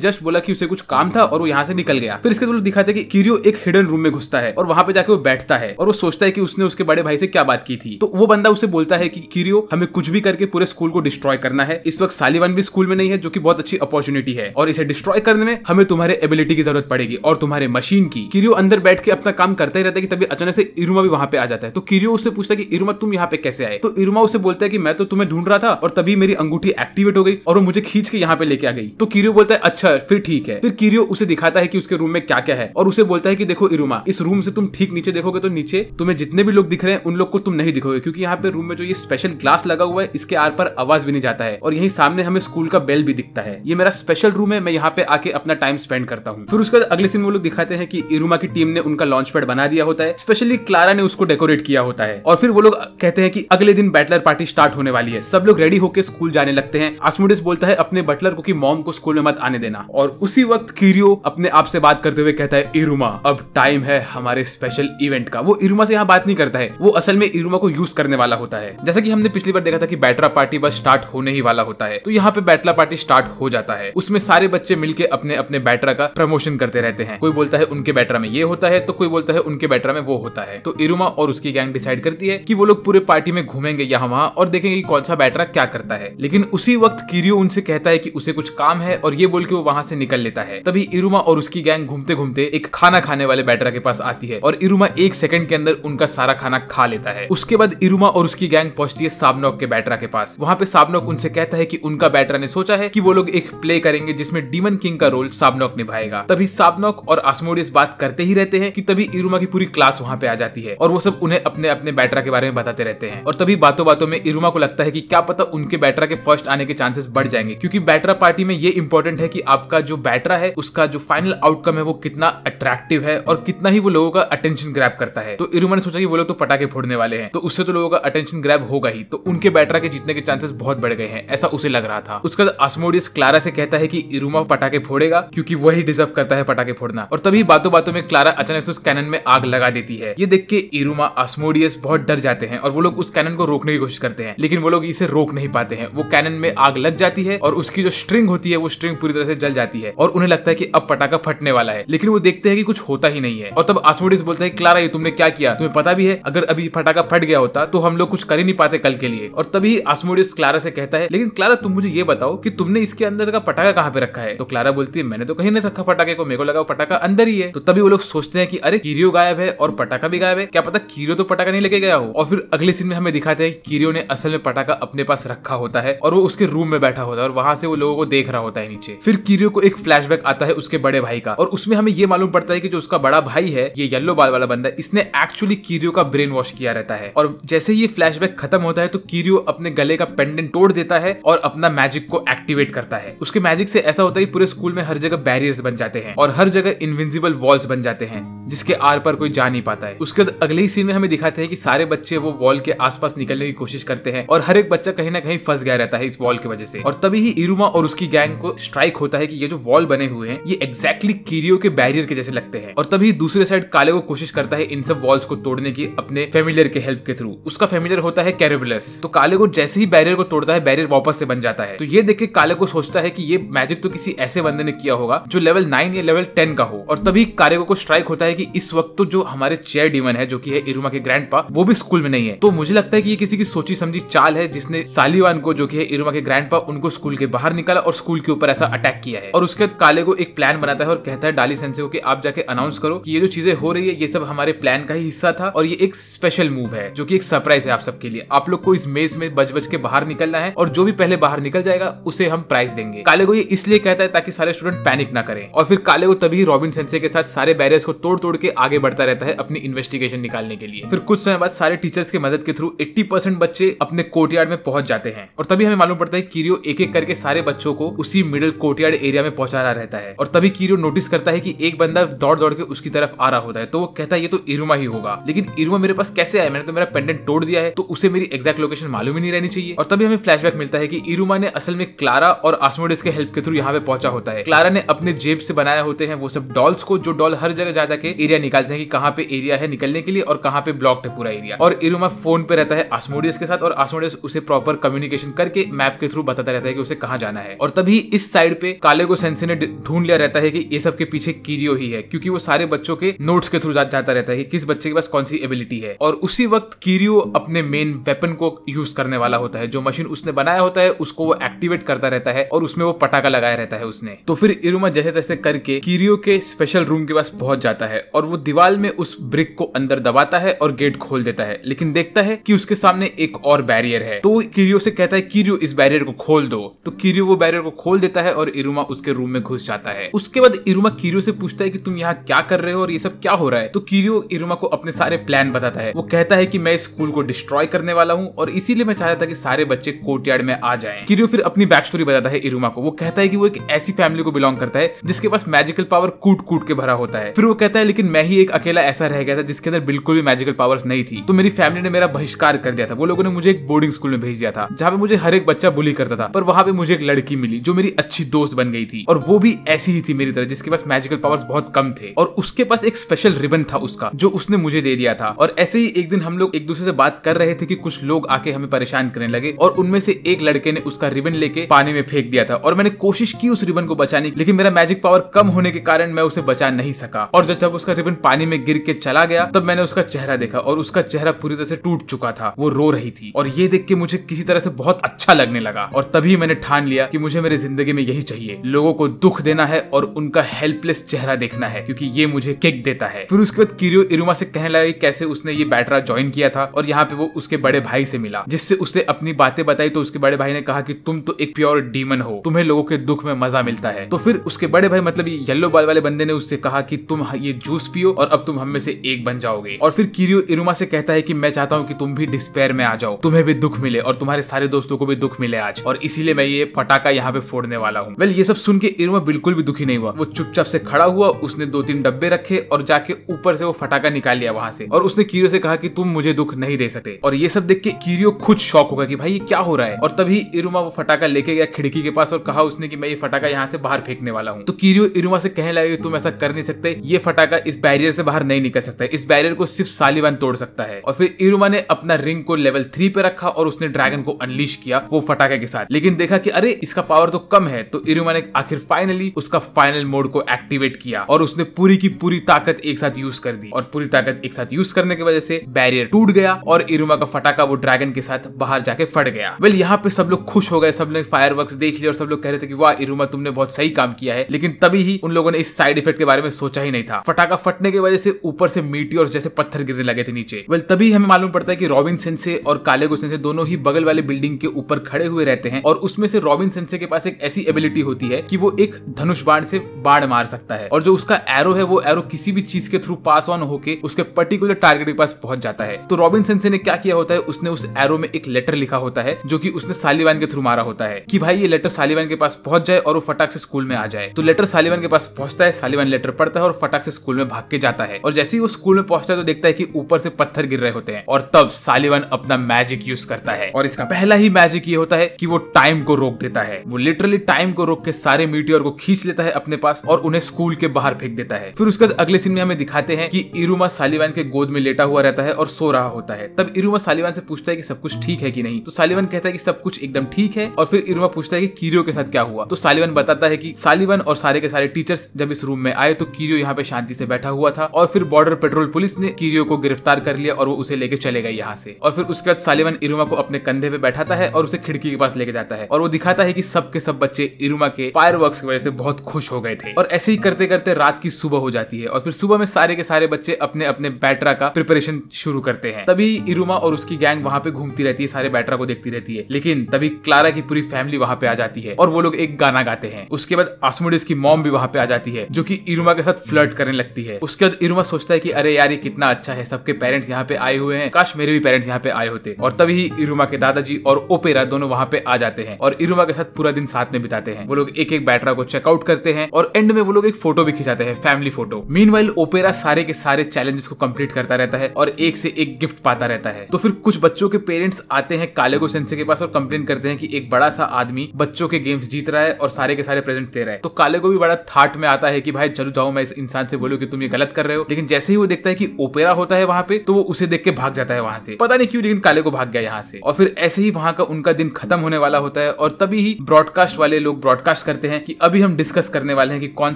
जस्ट बोला की उसे कुछ काम था और वो यहाँ से निकल गया फिर इसके लोग दिखाते हैं कि किरियो एक हिडन रूम में घुसता है और वहां पे जाके वो बैठता है और वो सोचता है कि उसने उसके बड़े भाई से क्या बात की थी तो वो बंदा उसे बोलता है कि किरियो हमें कुछ भी करके पूरे स्कूल को डिस्ट्रॉय करना है इस वक्त सालिवान भी स्कूल में नहीं है जो कि बहुत अच्छी अपॉर्चुनिटी है और इसे डिस्ट्रॉय करने में हमें में तुम्हारे एबिलिटी की जरूरत पड़ेगी और तुम्हारे मशीन की किरियो अंदर बैठ के अपना काम करते ही रहता है कि तभी अचानक से इरुमा भी वहां पे आ जाता है तो किरियो उससे पूछता है कि इरुमा तुम यहाँ पे कैसे आए तो इरुमा उसे बोलता है कि मैं तो तुम्हें ढूंढ रहा था और तभी मेरी अंगूठी एक्टिवेट हो गई और वो मुझे खींच के यहाँ पे लेके आ गई तो किरियो बोलता है अच्छा फिर ठीक है फिर किरियो उसे दिखाता है कि उसके रूम में क्या क्या है और उसे बोलता है कि देखो इरुमा इस रूम से तुम ठीक नीचे देखोगे तो नीचे तुम्हें जितने भी लोग दिख रहे हैं उन लोग को तुम नहीं दिखोगे क्योंकि यहाँ पे रूम में जो ये स्पेशल ग्लास लगा हुआ है इसके आर पर आवाज भी नहीं जाता है और यही सामने हमें स्कूल का बेल भी दिखता है ये मेरा स्पेशल रूम है मैं यहाँ पे आके अपना टाइम टाइम स्पेंड करता हूँ फिर उसके बाद अगले सीन वो लोग दिखाते हैं कि इरुमा की टीम ने उनका लॉन्च पैड बना दिया होता है स्पेशली क्लारा ने उसको डेकोरेट किया होता है और फिर वो लोग कहते हैं कि अगले दिन बैटलर पार्टी स्टार्ट होने वाली है सब लोग रेडी होकर स्कूल जाने लगते हैं आसमुडिस बोलता है अपने बटलर को की मॉम को स्कूल में मत आने देना और उसी वक्त किरियो अपने आप से बात करते हुए कहता है इरुमा अब टाइम है हमारे स्पेशल इवेंट का वो इरुमा से यहाँ बात नहीं करता है वो असल में इरुमा को यूज करने वाला होता है जैसा की हमने पिछली बार देखा था कि बैटरा पार्टी बस स्टार्ट होने ही वाला होता है तो यहाँ पे बैटला पार्टी स्टार्ट हो जाता है उसमें सारे बच्चे मिलकर अपने अपने बैटरा का प्रमोशन करते रहते हैं कोई बोलता है उनके बैटरा में ये होता है तो कोई बोलता है उनके बैटरा में वो होता है तो इरुमा और उसकी गैंग डिसाइड करती है की वो लोग पूरे पार्टी में घूमेंगे यहाँ वहाँ और देखेंगे कौन सा बैटरा क्या करता है लेकिन उसी वक्त किरियो उनसे कहता है की उसे कुछ काम है और ये बोल के वो वहाँ से निकल लेता है तभी इरुमा और उसकी गैंग घूमते घूमते एक खाना खाने वाले बैटरा के पास आती है और इरुमा एक सेकंड के अंदर उनका सारा खाना खा लेता है उसके बाद इरुमा और उसकी गैंग पहुंचती है साबनौक के बैटरा के पास वहाँ पे साबनौक उनसे कहता है की उनका बैटरा ने सोचा है की वो लोग एक प्ले करेंगे जिसमें डीमन किंग का रोल साब साबनॉक निभाएगा तभी साबनॉक और आसमोडियस बात करते ही रहते हैं कि तभी इरुमा की पूरी क्लास वहाँ पे आ जाती है और वो सब उन्हें अपने अपने बैटरा के बारे में बताते रहते हैं और तभी बातों बातों में इरुमा को लगता है की क्या पता उनके बैटरा के फर्स्ट आने के चांसेस बढ़ जाएंगे क्योंकि बैटरा पार्टी में ये इंपॉर्टेंट है की आपका जो बैटरा है उसका जो फाइनल आउटकम है वो कितना अट्रैक्टिव है और कितना ही वो लोगों का अटेंशन ग्रैप करता है तो इरुमा ने सोचा कि वो लोग तो पटाखे फोड़ने वाले हैं तो उससे तो लोगों का अटेंशन ग्रैप होगा ही तो उनके बैटरा के जीतने के चांसेस बहुत बढ़ गए हैं ऐसा उसे लग रहा था उसका आसमोडियस क्लारा से कहता है कि इरुमा पटाखे फोड़ेगा क्योंकि क्योंकि वही डिजर्व करता है पटाखे फोड़ना और तभी बातों बातों में क्लारा अचानक से उस कैनन में आग लगा देती है ये देख के इरुमा आस्मोडियस बहुत डर जाते हैं और वो लोग उस कैनन को रोकने की कोशिश करते हैं लेकिन वो लोग इसे रोक नहीं पाते हैं वो कैनन में आग लग जाती है और उसकी जो स्ट्रिंग होती है वो स्ट्रिंग पूरी तरह से जल जाती है और उन्हें लगता है कि अब पटाखा फटने वाला है लेकिन वो देखते हैं कि कुछ होता ही नहीं है और तब आसमोडियस बोलता है क्लारा ये तुमने क्या किया तुम्हें पता भी है अगर अभी फटाखा फट गया होता तो हम लोग कुछ कर ही नहीं पाते कल के लिए और तभी आसमोडियस क्लारा से कहता है लेकिन क्लारा तुम मुझे ये बताओ कि तुमने इसके अंदर का पटाखा कहाँ पे रखा है तो क्लारा बोलती है मैंने तो कहीं नहीं रखा पटाखे को मेरे को लगा वो पटाखा अंदर ही है तो तभी वो लोग सोचते हैं कि अरे कीरियो गायब है और पटाखा भी गायब है क्या पता कीरियो तो पटाखा नहीं लेके गया हो और फिर अगले सीन में हमें दिखाते हैं कीरियो ने असल में पटाखा अपने पास रखा होता है और वो उसके रूम में बैठा होता है और वहां से वो लोगों को देख रहा होता है नीचे फिर कीरियो को एक फ्लैश आता है उसके बड़े भाई का और उसमें हमें ये मालूम पड़ता है कि जो उसका बड़ा भाई है ये येलो बाल वाला बंदा इसने एक्चुअली कीरियो का ब्रेन वॉश किया रहता है और जैसे ही ये फ्लैशबैक खत्म होता है तो कीरियो अपने गले का पेंडेंट तोड़ देता है और अपना मैजिक को एक्टिवेट करता है उसके मैजिक से ऐसा होता है पूरे स्कूल में हर जगह बैरियर्स बन जाते हैं और हर जगह इनविजिबल वॉल्स बन जाते हैं जिसके आर पर कोई जा नहीं पाता है उसके बाद अगले ही सीन में हमें दिखाते हैं कि सारे बच्चे वो वॉल के आसपास निकलने की कोशिश करते हैं और हर एक बच्चा कहीं ना कहीं फंस गया रहता है इस वॉल की वजह से और तभी ही इरुमा और उसकी गैंग को स्ट्राइक होता है कि ये जो वॉल बने हुए हैं ये एग्जैक्टली कीरियो के बैरियर के जैसे लगते हैं और तभी दूसरे साइड काले को कोशिश करता है इन सब वॉल्स को तोड़ने की अपने फेमिलियर के हेल्प के थ्रू उसका फेमिलियर होता है कैरेबुलस तो काले को जैसे ही बैरियर को तोड़ता है बैरियर वापस से बन जाता है तो ये देख के काले को सोचता है की ये मैजिक तो किसी ऐसे बंदे ने किया हो होगा जो लेवल नाइन या लेवल टेन का हो और तभी कार्य को स्ट्राइक होता है कि इस वक्त तो जो हमारे चेयर डीमन है जो कि है इरुमा के ग्रैंड वो भी स्कूल में नहीं है तो मुझे लगता है कि ये किसी की सोची समझी चाल है जिसने सालिवान को जो कि है इरुमा के ग्रैंड उनको स्कूल के बाहर निकाला और स्कूल के ऊपर ऐसा अटैक किया है और उसके बाद काले को एक प्लान बनाता है और कहता है डाली सेंसे को कि आप जाके अनाउंस करो कि ये जो चीजें हो रही है ये सब हमारे प्लान का ही हिस्सा था और ये एक स्पेशल मूव है जो की एक सरप्राइज है आप सबके लिए आप लोग को इस मेज में बच बच के बाहर निकलना है और जो भी पहले बाहर निकल जाएगा उसे हम प्राइज देंगे काले को ये इसलिए कहता है ताकि सारे स्टूडेंट पैनिक ना करें और फिर काले को तभी रॉबिन सेंसे के साथ सारे बैरियर्स को तोड़ तोड़ के आगे बढ़ता रहता है अपनी इन्वेस्टिगेशन निकालने के लिए फिर कुछ समय बाद सारे टीचर्स की मदद के थ्रू एट्टी बच्चे अपने कोर्ट में पहुंच जाते हैं और तभी हमें मालूम पड़ता है कीरियो एक एक करके सारे बच्चों को उसी मिडिल कोर्ट एरिया में पहुंचा रहा रहता है और तभी कीरियो नोटिस करता है की एक बंदा दौड़ दौड़ के उसकी तरफ आ रहा होता है तो वो कहता है ये तो इरुमा ही होगा लेकिन इरुमा मेरे पास कैसे आया मैंने तो मेरा पेंडेंट तोड़ दिया है तो उसे मेरी एग्जैक्ट लोकेशन मालूम ही नहीं रहनी चाहिए और तभी हमें फ्लैशबैक मिलता है कि इरुमा ने असल में क्लारा और आसमोडिस के हेल्प के थ्रू यहाँ पे पहुंचा होता है क्लारा ने अपने जेब से बनाए होते हैं वो सब डॉल्स को जो डॉल हर जगह जा जाके एरिया निकालते हैं कि कहाँ पे एरिया है निकलने के लिए और कहाँ पे ब्लॉक है पूरा एरिया और इरुमा फोन पे रहता है आसमोडियस के साथ और आसमोडियस उसे प्रॉपर कम्युनिकेशन करके मैप के थ्रू बताता रहता है कि उसे कहाँ जाना है और तभी इस साइड पे काले को सेंसी ने ढूंढ लिया रहता है कि ये सब के पीछे कीरियो ही है क्योंकि वो सारे बच्चों के नोट्स के थ्रू जाता रहता है कि किस बच्चे के पास कौन सी एबिलिटी है और उसी वक्त कीरियो अपने मेन वेपन को यूज करने वाला होता है जो मशीन उसने बनाया होता है उसको वो एक्टिवेट करता रहता है और उसमें वो पटाखा लगाया रहता है उसने तो फिर किरुमा जैसे तैसे करके किरियो के स्पेशल रूम के पास पहुंच जाता है और वो दीवार में उस ब्रिक को अंदर दबाता है और गेट खोल देता है लेकिन देखता है कि उसके सामने एक और बैरियर है तो किरियो से कहता है किरियो इस बैरियर को खोल दो तो किरियो वो बैरियर को खोल देता है और इरुमा उसके रूम में घुस जाता है उसके बाद इरुमा किरियो से पूछता है कि तुम यहाँ क्या कर रहे हो और ये सब क्या हो रहा है तो किरियो इरुमा को अपने सारे प्लान बताता है वो कहता है कि मैं स्कूल को डिस्ट्रॉय करने वाला हूँ और इसीलिए मैं चाहता था कि सारे बच्चे कोर्ट में आ जाए किरियो फिर अपनी बैक स्टोरी बताता है इरुमा को वो कहता है कि वो एक ऐसी फैमिली को बिलोंग करता है जिसके पास मैजिकल पावर कूट कूट के भरा होता है फिर वो कहता है लेकिन मैं ही एक अकेला ऐसा रह गया था जिसके अंदर बिल्कुल भी मैजिकल पावर्स नहीं थी तो मेरी फैमिली ने मेरा बहिष्कार कर दिया था वो लोगों ने मुझे एक बोर्डिंग स्कूल में भेज दिया था जहाँ पे मुझे हर एक बच्चा बुली करता था पर वहाँ पे मुझे एक लड़की मिली जो मेरी अच्छी दोस्त बन गई थी और वो भी ऐसी ही थी मेरी तरह जिसके पास मैजिकल पावर्स बहुत कम थे और उसके पास एक स्पेशल रिबन था उसका जो उसने मुझे दे दिया था और ऐसे ही एक दिन हम लोग एक दूसरे से बात कर रहे थे कि कुछ लोग आके हमें परेशान करने लगे और उनमें से एक लड़के ने उसका रिबन लेके पानी में फेंक दिया था और मैंने कोशिश की उस रिबन को बचाने की लेकिन मेरा मैजिक पावर कम होने के कारण मैं उसे बचा नहीं सका और जब उसका रिबन पानी में गिर के चला गया तब मैंने उसका चेहरा देखा और उसका चेहरा पूरी तरह से टूट चुका था वो रो रही थी और ये देख के मुझे किसी तरह से बहुत अच्छा लगने लगा और तभी मैंने ठान लिया की मुझे मेरी जिंदगी में यही चाहिए लोगों को दुख देना है और उनका हेल्पलेस चेहरा देखना है क्योंकि ये मुझे किक देता है फिर उसके बाद किरियो इरुमा से कहने लगा कैसे उसने ये बैटरा ज्वाइन किया था और यहाँ पे वो उसके बड़े भाई से मिला जिससे उसने अपनी बातें बताई तो उसके बड़े भाई ने कहा कि तुम तो एक प्योर डीमन हो तुम्हें लोगों के दुख में मजा मिलता है तो फिर उसके बड़े भाई मतलब येलो बाल वाले बंदे ने उससे कहा कि तुम ये जूस पियो और अब तुम हम में से एक बन जाओगे और फिर किरियो इरुमा से कहता है कि मैं चाहता हूँ कि तुम भी डिस्पेयर में आ जाओ तुम्हें भी दुख मिले और तुम्हारे सारे दोस्तों को भी दुख मिले आज और इसीलिए मैं ये फटाका यहाँ पे फोड़ने वाला हूँ वेल ये सब सुन के इरुमा बिल्कुल भी दुखी नहीं हुआ वो चुपचाप से खड़ा हुआ उसने दो तीन डब्बे रखे और जाके ऊपर से वो फटाका निकाल लिया वहां से और उसने कीरियो से कहा कि तुम मुझे दुख नहीं दे सकते और ये सब देख के कीरियो खुद शौक होगा कि भाई ये क्या हो रहा है और तभी इरुमा वो फटाका लेके गया खिड़की के पास और कहा उसने की मैं ये फटाका यहाँ से बाहर फेंकने वाला हूँ तो कीरियो इरुमा से कहने लगे तुम ऐसा कर नहीं सकते ये फटाका इस बैरियर से बाहर नहीं निकल सकता इस बैरियर को सिर्फ सालिबान तोड़ सकता है और फिर इरुमा ने अपना रिंग को लेवल थ्री पे रखा और उसने ड्रैगन को अनलिश किया वो फटाके के साथ लेकिन देखा की अरे इसका पावर तो कम है तो इरुमा ने आखिर फाइनली उसका फाइनल मोड को एक्टिवेट किया और उसने पूरी की पूरी ताकत एक साथ यूज कर दी और पूरी ताकत एक साथ यूज करने की वजह से बैरियर टूट गया और इरुमा का फटाका वो ड्रैगन के साथ बाहर जाके फट गया वेल यहाँ पे सब लोग खुश हो गए सब लोग फायर देख लिया और सब लोग कह रहे थे कि वाह इरुमा तुमने बहुत सही काम किया किया है लेकिन तभी ही उन लोगों ने इस साइड इफेक्ट के बारे में सोचा ही नहीं था फटाका फटने की वजह से ऊपर से मीटी और जैसे पत्थर गिरने लगे थे नीचे वेल तभी हमें मालूम पड़ता है कि रॉबिन सेंसे और कालेगो सेंसे दोनों ही बगल वाले बिल्डिंग के ऊपर खड़े हुए रहते हैं और उसमें से रॉबिन सेंसे के पास एक ऐसी एबिलिटी होती है कि वो एक धनुष बाण से बाढ़ मार सकता है और जो उसका एरो है वो एरो किसी भी चीज के थ्रू पास ऑन होके उसके पर्टिकुलर टारगेट के पास पहुंच जाता है तो रॉबिन सेंसे ने क्या किया होता है उसने उस एरो में एक लेटर लिखा होता है जो की उसने सालिवान के थ्रू मारा होता है की भाई ये लेटर सालिवान के पास पहुंच जाए और वो फटाक से स्कूल में आ आ जाए तो लेटर सालिवन के पास पहुंचता है सालिवन लेटर पढ़ता है और फटाक से स्कूल में भाग के जाता है और जैसे ही वो स्कूल में पहुंचता है तो देखता है की ऊपर से पत्थर गिर रहे होते हैं और तब सालिवन अपना मैजिक यूज करता है और इसका पहला ही मैजिक ये होता है की वो टाइम को रोक देता है वो लिटरली टाइम को रोक के सारे मीटियोर को खींच लेता है अपने पास और उन्हें स्कूल के बाहर फेंक देता है फिर उसके बाद अगले सीन में हमें दिखाते हैं कि इरुमा सालिवान के गोद में लेटा हुआ रहता है और सो रहा होता है तब इरुमा सालिवान से पूछता है कि सब कुछ ठीक है कि नहीं तो सालिवान कहता है कि सब कुछ एकदम ठीक है और फिर इरुमा पूछता है कि कीरियो के साथ क्या हुआ तो सालिवान बताता है कि तालिबान और सारे के सारे टीचर्स जब इस रूम में आए तो कीरियो यहाँ पे शांति से बैठा हुआ था और फिर बॉर्डर पेट्रोल पुलिस ने कीरियो को गिरफ्तार कर लिया और वो उसे लेके चले गए यहाँ से और फिर उसके बाद सालिबान इरुमा को अपने कंधे पे बैठाता है और उसे खिड़की के पास लेके जाता है और वो दिखाता है की सबके सब बच्चे इरुमा के फायर की वजह से बहुत खुश हो गए थे और ऐसे ही करते करते रात की सुबह हो जाती है और फिर सुबह में सारे के सारे बच्चे अपने अपने बैटरा का प्रिपरेशन शुरू करते हैं तभी इरुमा और उसकी गैंग वहाँ पे घूमती रहती है सारे बैटरा को देखती रहती है लेकिन तभी क्लारा की पूरी फैमिली वहाँ पे आ जाती है और वो लोग एक गाना गाते हैं उसके बाद आसमोडिस की मॉम भी वहाँ पे आ जाती है जो की इरुमा के साथ फ्लर्ट करने लगती है उसके बाद इरुमा सोचता है कि अरे यार ये कितना अच्छा है सबके पेरेंट्स यहाँ पे आए हुए हैं काश मेरे भी पेरेंट्स यहाँ पे आए होते और तभी इरुमा के दादाजी और ओपेरा दोनों वहाँ पे आ जाते हैं और इरुमा के साथ पूरा दिन साथ में बिताते हैं वो लोग एक एक बैटरा को चेकआउट करते हैं और एंड में वो लोग एक फोटो भी खिंचाते हैं फैमिली फोटो मीन ओपेरा सारे के सारे चैलेंजेस को कम्प्लीट करता रहता है और एक से एक गिफ्ट पाता रहता है तो फिर कुछ बच्चों के पेरेंट्स आते हैं कालेगो सेंसे के पास और कंप्लेन करते हैं की एक बड़ा सा आदमी बच्चों के गेम्स जीत रहा है और सारे के सारे प्रेजेंट दे रहे हैं है तो काले को भी बड़ा थाट में आता है कि भाई चलो जाओ मैं इस इंसान से बोलू की तुम ये गलत कर रहे हो लेकिन जैसे ही वो देखता है की ओपेरा होता है वहाँ पे तो वो उसे देख के भाग जाता है वहां से पता नहीं क्यों लेकिन काले को भाग गया यहाँ से और फिर ऐसे ही वहां का उनका दिन खत्म होने वाला होता है और तभी ही ब्रॉडकास्ट वाले लोग ब्रॉडकास्ट करते हैं कि अभी हम डिस्कस करने वाले हैं कि कौन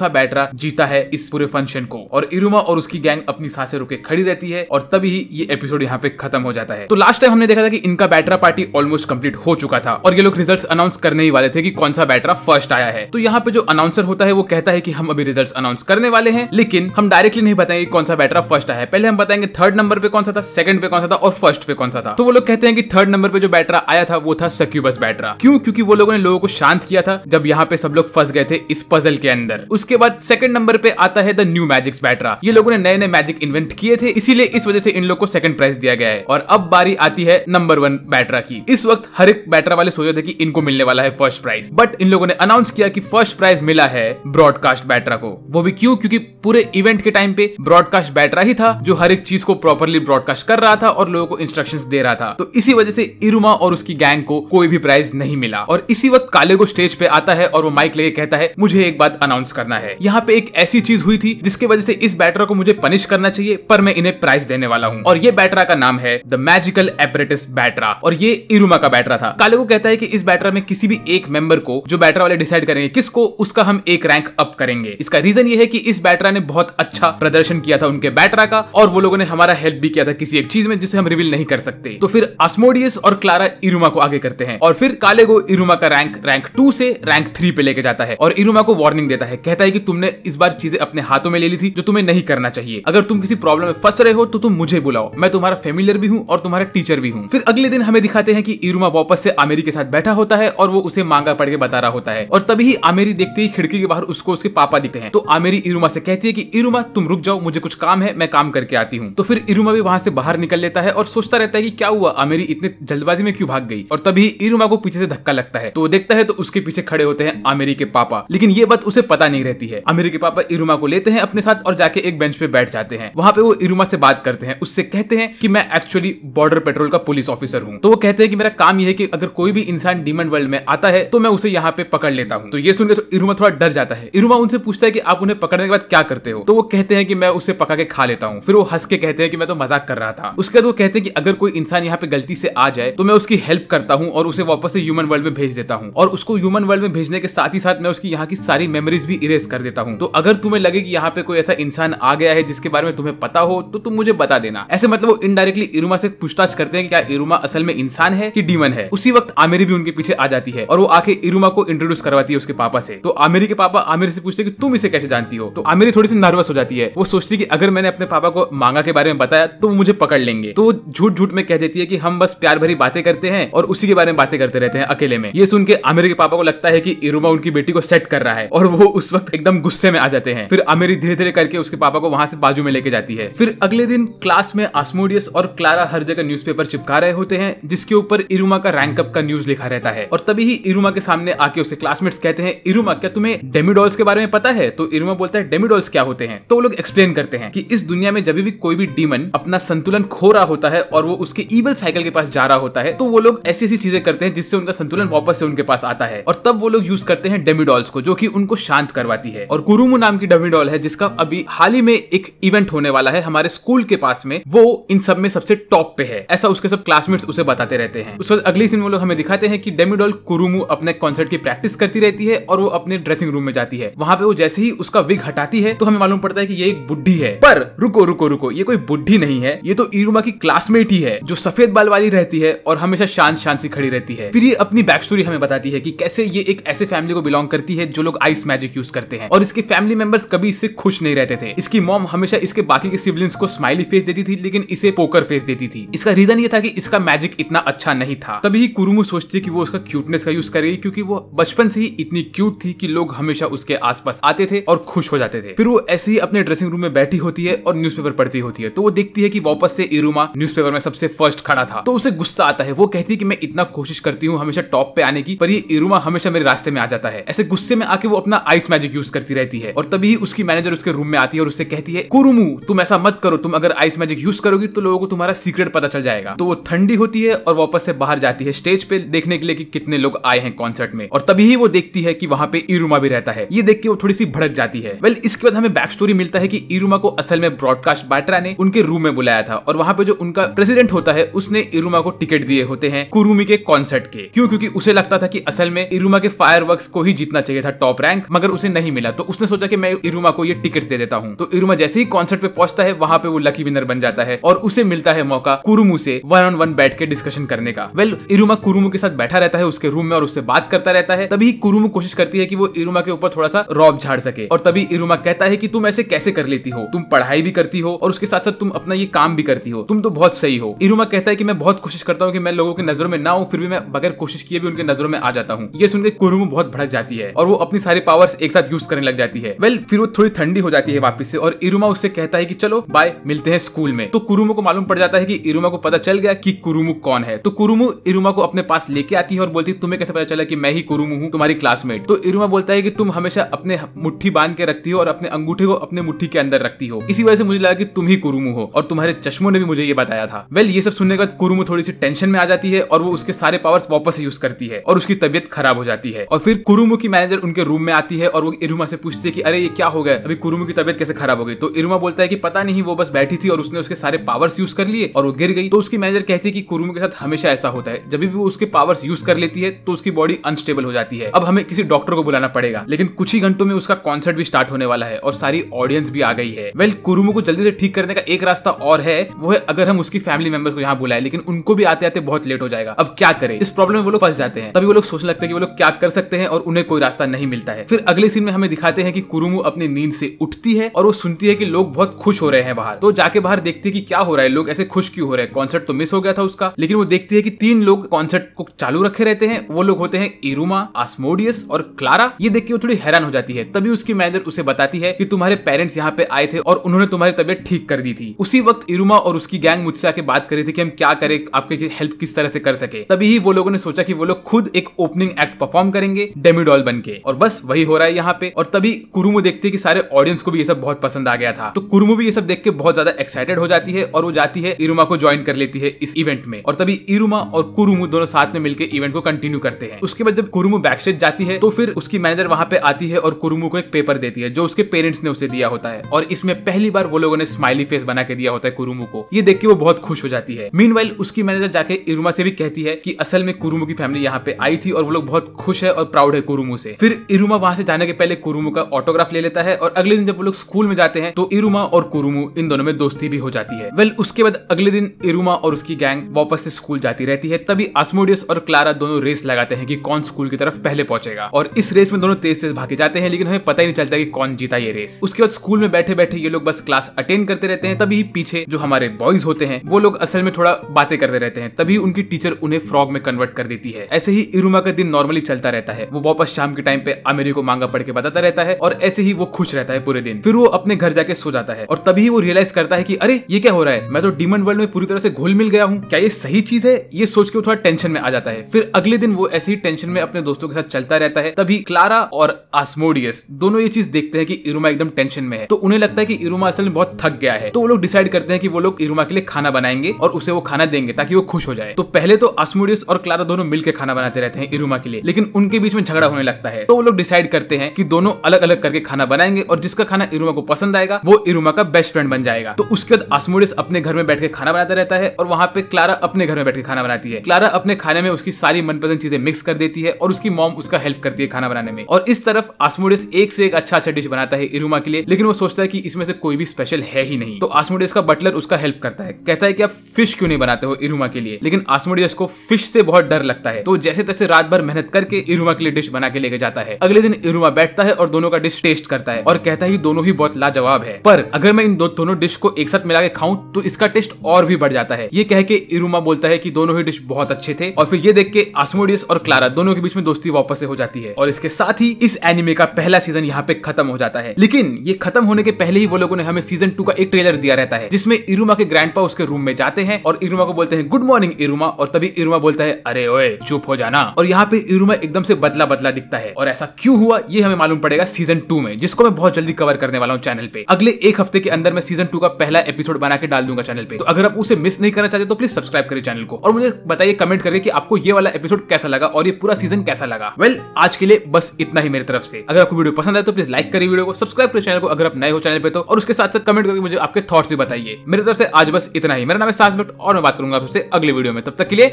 सा बैटरा जीता है इस पूरे फंक्शन को और इरुमा और उसकी गैंग अपनी सांसें रुके खड़ी रहती है और तभी ही ये एपिसोड यहाँ पे खत्म हो जाता है तो लास्ट टाइम हमने देखा था कि इनका बैटरा पार्टी ऑलमोस्ट कंप्लीट हो चुका था और ये लोग रिजल्ट अनाउंस करने ही वाले थे कि कौन सा बैटरा फर्स्ट आया है तो यहाँ पे जो अनाउंसर होता है वो कहता है कि हम अभी रिजल्ट अनाउंस करने वाले हैं लेकिन हम डायरेक्टली नहीं बताएंगे कौन सा बैटर फर्स्ट आया है पहले हम बताएंगे थर्ड नंबर पे कौन सा था सेकंड पे कौन सा था और फर्स्ट पे कौन सा था तो वो लोग कहते हैं कि थर्ड नंबर पे जो बैटर आया था वो था सक्यूबस बैटर क्यों क्योंकि वो लोगों ने लोगों को शांत किया था जब यहाँ पे सब लोग फंस गए थे इस पजल के अंदर उसके बाद सेकंड नंबर पे आता है द न्यू मैजिक्स बैटर ये लोगों ने नए नए मैजिक इन्वेंट किए थे इसीलिए इस वजह से इन लोग को सेकंड प्राइज दिया गया है और अब बारी आती है नंबर वन बैटर की इस वक्त हर एक बैटर वाले सोचे थे कि इनको मिलने वाला है फर्स्ट प्राइज बट इन लोगों ने अनाउंस किया कि फर्स्ट प्राइज प्राइज मिला है ब्रॉडकास्ट बैटरा को वो भी क्यों क्योंकि पूरे इवेंट के टाइम पे ब्रॉडकास्ट बैटरा ही था जो हर एक चीज को प्रॉपरली ब्रॉडकास्ट कर रहा था और लोगों को इंस्ट्रक्शन दे रहा था तो इसी वजह से इरुमा और उसकी गैंग को कोई भी प्राइज नहीं मिला और इसी वक्त काले को स्टेज पे आता है और वो माइक लेके कहता है मुझे एक बात अनाउंस करना है यहाँ पे एक ऐसी चीज हुई थी जिसके वजह से इस बैटरा को मुझे पनिश करना चाहिए पर मैं इन्हें प्राइज देने वाला हूँ और ये बैटरा का नाम है द मैजिकल एपरेटिस बैटरा और ये इरुमा का बैटरा था काले को कहता है की इस बैटरा में किसी भी एक मेंबर को जो बैटरा वाले डिसाइड करेंगे किसको उसका हम एक रैंक अप करेंगे इसका रीजन ये है कि इस बैटरा ने बहुत अच्छा प्रदर्शन किया था उनके बैटरा का और वो लोगों ने हमारा हेल्प भी किया था किसी एक चीज में जिसे हम रिवील नहीं कर सकते तो फिर आस्मोडियस और क्लारा इरुमा को आगे करते हैं और फिर को इरुमा का रैंक रैंक टू से रैंक थ्री पे लेके जाता है और इरुमा को वार्निंग देता है कहता है कि तुमने इस बार चीजें अपने हाथों में ले ली थी जो तुम्हें नहीं करना चाहिए अगर तुम किसी प्रॉब्लम में फंस रहे हो तो तुम मुझे बुलाओ मैं तुम्हारा फेमिलियर भी हूँ और तुम्हारा टीचर भी हूँ फिर अगले दिन हमें दिखाते हैं कि इरुमा वापस से आमेरी के साथ बैठा होता है और वो उसे मांगा पड़ के बता रहा होता है और तभी आमेरी देख देखते ही खिड़की के बाहर उसको उसके पापा दिखते हैं तो आमेरी इरुमा से कहती है कि इरुमा तुम रुक जाओ मुझे कुछ काम है मैं काम करके आती हूँ तो फिर इरुमा भी वहाँ से बाहर निकल लेता है और सोचता रहता है कि क्या हुआ आमेरी इतने जल्दबाजी में क्यों भाग गई और तभी इरुमा को पीछे से धक्का लगता है तो वो देखता है तो उसके पीछे खड़े होते हैं आमेरी के पापा लेकिन ये बात उसे पता नहीं रहती है आमेरी के पापा इरुमा को लेते हैं अपने साथ और जाके एक बेंच पे बैठ जाते हैं वहाँ पे वो इरुमा से बात करते हैं उससे कहते हैं कि मैं एक्चुअली बॉर्डर पेट्रोल का पुलिस ऑफिसर हूँ तो वो कहते हैं कि मेरा काम यह है कि अगर कोई भी इंसान डीमन वर्ल्ड में आता है तो मैं उसे यहाँ पे पकड़ लेता हूँ तो ये सुनकर इरुमा थोड़ा डर जाता है इरुमा उनसे पूछता है कि आप उन्हें पकड़ने के बाद क्या करते हो तो वो कहते हैं कि मैं उसे पका के खा लेता हूँ फिर वो हंस के कहते हैं कि मैं तो मजाक कर रहा था उसके बाद वो कहते हैं कि अगर कोई इंसान यहाँ पे गलती से आ जाए तो मैं उसकी हेल्प करता हूँ और उसे वापस से ह्यूमन वर्ल्ड में भेज देता हूँ और उसको ह्यूमन वर्ल्ड में भेजने के साथ ही साथ मैं उसकी यहाँ की सारी मेमोरीज भी इरेज कर देता हूँ तो अगर तुम्हें लगे कि यहाँ पे कोई ऐसा इंसान आ गया है जिसके बारे में तुम्हें पता हो तो तुम मुझे बता देना ऐसे मतलब वो इनडायरेक्टली इरुमा से पूछताछ करते हैं कि क्या इरुमा असल में इंसान है कि डीमन है उसी वक्त आमिरी भी उनके पीछे आ जाती है और वो आके इरुमा को इंट्रोड्यूस करवाती है उसके पापा से तो आमिर के पापा आमिर से पूछते कि तुम इसे कैसे जानती हो तो आमिर थोड़ी सी नर्वस हो जाती है वो सोचती कि अगर मैंने अपने पापा को मांगा के बारे में बताया तो वो मुझे पकड़ लेंगे तो झूठ झूठ में कह देती है कि हम बस प्यार भरी बातें करते हैं और उसी के बारे में बातें करते रहते हैं अकेले में ये सुन के आमिर के पापा को लगता है कि इरुमा उनकी बेटी को सेट कर रहा है और वो उस वक्त एकदम गुस्से में आ जाते हैं फिर आमिर धीरे धीरे करके उसके पापा को वहां से बाजू में लेके जाती है फिर अगले दिन क्लास में आसमोडियस और क्लारा हर जगह न्यूज चिपका रहे होते हैं जिसके ऊपर इरुमा का रैंकअप का न्यूज लिखा रहता है और तभी ही इरुमा के सामने आके उसके क्लासमेट्स कहते हैं इरुमा इरुमा क्या तुम्हें डेमीडॉल्स के बारे में पता है तो इरुमा बोलता है डेमीडॉल्स क्या होते हैं तो वो लोग एक्सप्लेन करते हैं कि इस दुनिया में जब भी कोई भी डीमन अपना संतुलन खो रहा होता है और वो उसके ईवल साइकिल के पास जा रहा होता है तो वो लोग ऐसी ऐसी चीजें करते हैं जिससे उनका संतुलन वापस से उनके पास आता है और तब वो लोग यूज करते हैं डेमीडॉल्स को जो की उनको शांत करवाती है और कुरुमु नाम की डेमीडॉल है जिसका अभी हाल ही में एक इवेंट होने वाला है हमारे स्कूल के पास में वो इन सब में सबसे टॉप पे है ऐसा उसके सब क्लासमेट्स उसे बताते रहते हैं उस वक्त अगले सीन में लोग हमें दिखाते हैं कि डेमीडॉल कुरुमु अपने कॉन्सर्ट की प्रैक्टिस करती रहती है और वो अपने ड्रेसिंग रूम में जाती है वहाँ पे वो जैसे ही उसका विग हटाती है तो हमें मालूम पड़ता है की ये एक बुढ़ी है पर रुको रुको रुको ये कोई बुढ़ी नहीं है ये तो इरुमा की क्लासमेट ही है जो सफेद बाल वाली रहती है और हमेशा शांत शांत सी खड़ी रहती है फिर ये अपनी बैक स्टोरी हमें बताती है कि कैसे ये एक ऐसे फैमिली को बिलोंग करती है जो लोग आइस मैजिक यूज करते हैं और इसके फैमिली मेंबर्स कभी इससे खुश नहीं रहते थे इसकी मॉम हमेशा इसके बाकी के सिबलिंग्स को स्माइली फेस देती थी लेकिन इसे पोकर फेस देती थी इसका रीजन ये था कि इसका मैजिक इतना अच्छा नहीं था तभी कुरुमु सोचती है कि वो उसका क्यूटनेस का यूज करेगी क्योंकि वो बचपन से ही इतनी क्यूट थी कि लोग हमेशा उसके आसपास आते थे और खुश हो जाते थे फिर वो ऐसे ही अपने ड्रेसिंग रूम में बैठी होती है और न्यूज पढ़ती होती है तो वो देखती है कि वापस से इरुमा न्यूज में सबसे फर्स्ट खड़ा था तो उसे गुस्सा आता है वो कहती है कि मैं इतना कोशिश करती हूँ हमेशा टॉप पे आने की पर ये इरुमा हमेशा मेरे रास्ते में आ जाता है ऐसे गुस्से में आके वो अपना आइस मैजिक यूज करती रहती है और तभी उसकी मैनेजर उसके रूम में आती है और उससे कहती है कुरुमू तुम ऐसा मत करो तुम अगर आइस मैजिक यूज करोगी तो लोगों को तुम्हारा सीक्रेट पता चल जाएगा तो वो ठंडी होती है और वापस से बाहर जाती है स्टेज पे देखने के लिए कि कितने लोग आए हैं कॉन्सर्ट में और तभी ही वो देखती है कि वहां पे इरुमा भी रहता है ये देख के वो थोड़ी सी भड़क जाती है वेल इसके बाद हमें बैक स्टोरी मिलता है की इरुमा को असल में ब्रॉडकास्ट बाट्रा ने उनके रूम में बुलाया था और वहाँ पे जो उनका प्रेसिडेंट होता है उसने इरुमा को टिकट दिए होते हैं कुरुमी के कॉन्सर्ट के क्यों क्योंकि उसे लगता था कि असल में इरुमा के फायर को ही जीतना चाहिए था टॉप रैंक मगर उसे नहीं मिला तो उसने सोचा कि मैं इरुमा को ये टिकट दे देता हूँ तो इरुमा जैसे ही कॉन्सर्ट पे पहुंचता है वहाँ पे वो लकी विनर बन जाता है और उसे मिलता है मौका कुरुमू से वन ऑन वन बैठ के डिस्कशन करने का वेल इरुमा कुरुमू के साथ बैठा रहता है उसके रूम में और उससे बात करता रहता है तभी कुरुमू कोशिश करती है कि वो इरुमा के ऊपर थोड़ा सा रॉब झाड़ सके और तभी इरुमा कहता है कि तुम ऐसे कैसे कर लेती हो तुम पढ़ाई भी करती हो और उसके साथ साथ तुम अपना ये काम भी करती हो तुम तो बहुत सही हो इरुमा कहता है कि मैं बहुत कोशिश करता हूँ कि मैं लोगों की नजरों में ना हूँ फिर भी मैं बगैर कोशिश किए भी उनके नजरों में आ जाता हूँ ये सुनकर कुरुमु बहुत भड़क जाती है और वो अपनी सारी पावर्स एक साथ यूज करने लग जाती है वेल फिर वो थोड़ी ठंडी हो जाती है वापस से और इरुमा उससे कहता है कि चलो बाय मिलते हैं स्कूल में तो कुरुमो को मालूम पड़ जाता है कि इरुमा को पता चल गया कि कुरुमु कौन है तो कुरुमु इरुमा को अपने पास लेके आती है और बोलती है तुम्हें कैसे पता चला कि मैं ही कुरुमु हूँ तुम्हारी क्लासमेट तो इरुमा में बोलता है कि तुम हमेशा अपने मुट्ठी बांध के रखती हो और अपने अंगूठे को अपने मुट्ठी के अंदर रखती हो इसी वजह से मुझे लगा कि तुम ही कुरुमु हो और तुम्हारे चश्मों ने भी मुझे ये बताया था वेल ये सब सुनने के बाद कुरुमु थोड़ी सी टेंशन में आ जाती है और वो उसके सारे पावर्स वापस यूज करती है और उसकी तबियत खराब हो जाती है और फिर कुरुमु की मैनेजर उनके रूम में आती है और वो इरुमा से पूछती है कि अरे ये क्या हो गया अभी कुरुमु की तबियत कैसे खराब हो गई तो इरुमा बोलता है कि पता नहीं वो बस बैठी थी और उसने उसके सारे पावर्स यूज कर लिए और वो गिर गई तो उसकी मैनेजर कहती है कि कुरुमु के साथ हमेशा ऐसा होता है जब भी वो उसके पावर्स यूज कर लेती है तो उसकी बॉडी अनस्टेबल हो जाती है अब हमें किसी डॉक्टर को बुलाना पड़ेगा लेकिन कुछ ही घंटों में उसका कॉन्सर्ट भी स्टार्ट होने वाला है और सारी ऑडियंस भी आ गई है वेल कुरुमो को जल्दी से ठीक करने का एक रास्ता और है वो है अगर हम उसकी फैमिली मेंबर्स को यहाँ बुलाए लेकिन उनको भी आते आते बहुत लेट हो जाएगा अब क्या करें इस प्रॉब्लम में वो लोग फंस जाते हैं तभी वो लोग सोचने लगते हैं कि वो लोग क्या कर सकते हैं और उन्हें कोई रास्ता नहीं मिलता है फिर अगले सीन में हमें दिखाते हैं कि कुरुमु अपनी नींद से उठती है और वो सुनती है कि लोग बहुत खुश हो रहे हैं बाहर तो जाके बाहर देखती है कि क्या हो रहा है लोग ऐसे खुश क्यों हो रहे हैं कॉन्सर्ट तो मिस हो गया था उसका लेकिन वो देखती है कि तीन लोग कॉन्सर्ट को चालू रखे रहते हैं वो लोग होते हैं इरुमा आसमोडियस और क्लास मारा ये देख के वो थोड़ी हैरान हो जाती है तभी उसकी मैनेजर उसे बताती है कि तुम्हारे पेरेंट्स यहाँ पे आए थे और उन्होंने तुम्हारी तबियत ठीक कर दी थी उसी वक्त इरुमा और उसकी गैंग मुझसे आके बात कर रही थी कि हम क्या करें आपके हेल्प किस तरह से कर सके तभी ही वो लोगों ने सोचा कि वो लोग खुद एक ओपनिंग एक्ट परफॉर्म करेंगे डेमीडॉल बन के और बस वही हो रहा है यहाँ पे और तभी कुरुमु देखते कि सारे ऑडियंस को भी ये सब बहुत पसंद आ गया था तो कुरुमु भी ये सब देख के बहुत ज्यादा एक्साइटेड हो जाती है और वो जाती है इरुमा को ज्वाइन कर लेती है इस इवेंट में और तभी इरुमा और कुरुमु दोनों साथ में मिलकर इवेंट को कंटिन्यू करते हैं उसके बाद जब कुरुमु बैक स्टेज जाती है तो फिर उसकी मैनेजर वहां पे आती है और कुरुमू को एक पेपर देती है जो उसके पेरेंट्स ने उसे दिया होता है और इसमें पहली बार वो लोगों ने स्माइली फेस बना के दिया होता है कुरुमू को ये देख के वो बहुत खुश हो जाती है मीन उसकी मैनेजर जाके इरुमा से भी कहती है की असल में कुरुमू की फैमिली यहाँ पे आई थी और वो लोग बहुत खुश है और प्राउड है कुरुमू से फिर इरुमा वहां से जाने के पहले कुरुमू का ऑटोग्राफ ले लेता है और अगले दिन जब वो लोग स्कूल में जाते हैं तो इरुमा और कुरुमू इन दोनों में दोस्ती भी हो जाती है वेल उसके बाद अगले दिन इरुमा और उसकी गैंग वापस से स्कूल जाती रहती है तभी आसमोडियस और क्लारा दोनों रेस लगाते हैं कि कौन स्कूल की तरफ पहले पहुंचेगा और इस रेस में दोनों तेज तेज भागे जाते हैं लेकिन हमें पता ही नहीं चलता कि कौन जीता ये रेस उसके बाद स्कूल में बैठे बैठे ये लोग बस क्लास अटेंड करते रहते हैं तभी पीछे जो हमारे बॉयज होते हैं वो लोग असल में थोड़ा बातें करते रहते हैं तभी उनकी टीचर उन्हें फ्रॉग में कन्वर्ट कर देती है ऐसे ही इरुमा का दिन नॉर्मली चलता रहता है वो वापस शाम के टाइम पे आमिरी को मांगा पढ़ के बताता रहता है और ऐसे ही वो खुश रहता है पूरे दिन फिर वो अपने घर जाके सो जाता है और तभी वो रियलाइज करता है की अरे ये क्या हो रहा है मैं तो डिमन वर्ल्ड में पूरी तरह से घुल मिल गया हूँ क्या ये सही चीज है ये सोच के थोड़ा टेंशन में आ जाता है फिर अगले दिन वो ऐसे ही टेंशन में अपने दोस्तों के साथ चलता रहता है तभी क्लारा और आसमोडियस दोनों ये चीज देखते हैं कि इरुमा एकदम टेंशन में है तो उन्हें लगता है कि इरुमा असल में बहुत थक गया है तो वो लोग डिसाइड करते हैं कि वो लोग इरुमा के लिए खाना बनाएंगे और उसे वो खाना देंगे ताकि वो खुश हो जाए तो पहले तो आसमोडियस और क्लारा दोनों मिलकर खाना बनाते रहते हैं इरुमा के लिए लेकिन उनके बीच में झगड़ा होने लगता है तो वो लोग डिसाइड करते हैं कि दोनों अलग अलग करके खाना बनाएंगे और जिसका खाना इरुमा को पसंद आएगा वो इरुमा का बेस्ट फ्रेंड बन जाएगा तो उसके बाद आसमोडियस अपने घर में बैठ के खाना बनाता रहता है और वहां पे क्लारा अपने घर में बैठ के खाना बनाती है क्लारा अपने खाने में उसकी सारी मनपसंद चीजें मिक्स कर देती है और उसकी मॉम उसका हेल्प करती है खाना बनाने में और इस तरफ आसमोडिस एक से एक अच्छा अच्छा डिश बनाता है इरुमा के लिए लेकिन वो सोचता है कि इसमें से कोई भी स्पेशल है ही नहीं तो आसमोडियस का बटलर उसका हेल्प करता है कहता है कि आप फिश क्यों नहीं बनाते हो इरुमा के लिए लेकिन आसमोडियस को फिश से बहुत डर लगता है तो जैसे तैसे रात भर मेहनत करके इरुमा के लिए डिश बना के लेके जाता है अगले दिन इरुमा बैठता है और दोनों का डिश टेस्ट करता है और कहता है दोनों ही बहुत लाजवाब है पर अगर मैं इन दोनों डिश को एक साथ मिला के खाऊं तो इसका टेस्ट और भी बढ़ जाता है ये कह के इरुमा बोलता है कि दोनों ही डिश बहुत अच्छे थे और फिर ये देख के आसमोडियस और क्लारा दोनों के बीच में दोस्ती वापस से हो जाती है और इसके के साथ ही इस एनिमे का पहला सीजन यहाँ पे खत्म हो जाता है लेकिन ये खत्म होने के पहले ही वो लोगों ने हमें सीजन टू का एक ट्रेलर दिया रहता है जिसमें इरुमा के ग्रैंड उसके रूम में जाते हैं और इरुमा को बोलते हैं गुड मॉर्निंग इरुमा और तभी इरुमा बोलता है अरे ओए चुप हो जाना और यहाँ पे इरुमा एकदम से बदला बदला दिखता है और ऐसा क्यों हुआ ये हमें मालूम पड़ेगा सीजन टू में जिसको मैं बहुत जल्दी कवर करने वाला हूँ चैनल पे अगले एक हफ्ते के अंदर मैं सीजन टू का पहला एपिसोड बना के डाल दूंगा चैनल पे तो अगर आप उसे मिस नहीं करना चाहते तो प्लीज सब्सक्राइब करें चैनल को और मुझे बताइए कमेंट करके कि आपको ये वाला एपिसोड कैसा लगा और ये पूरा सीजन कैसा लगा वेल well, आज के लिए बस इतना ही मेरी तरफ से अगर आपको वीडियो पसंद है तो प्लीज लाइक करिए वीडियो को सब्सक्राइब करिए चैनल को अगर आप नए हो चैनल पे तो और उसके साथ साथ कमेंट करके मुझे आपके थॉट्स भी बताइए मेरी तरफ से आज बस इतना ही मेरा नाम है सास और मैं बात करूंगा आपसे अगले वीडियो में तब तक के लिए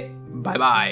बाय बाय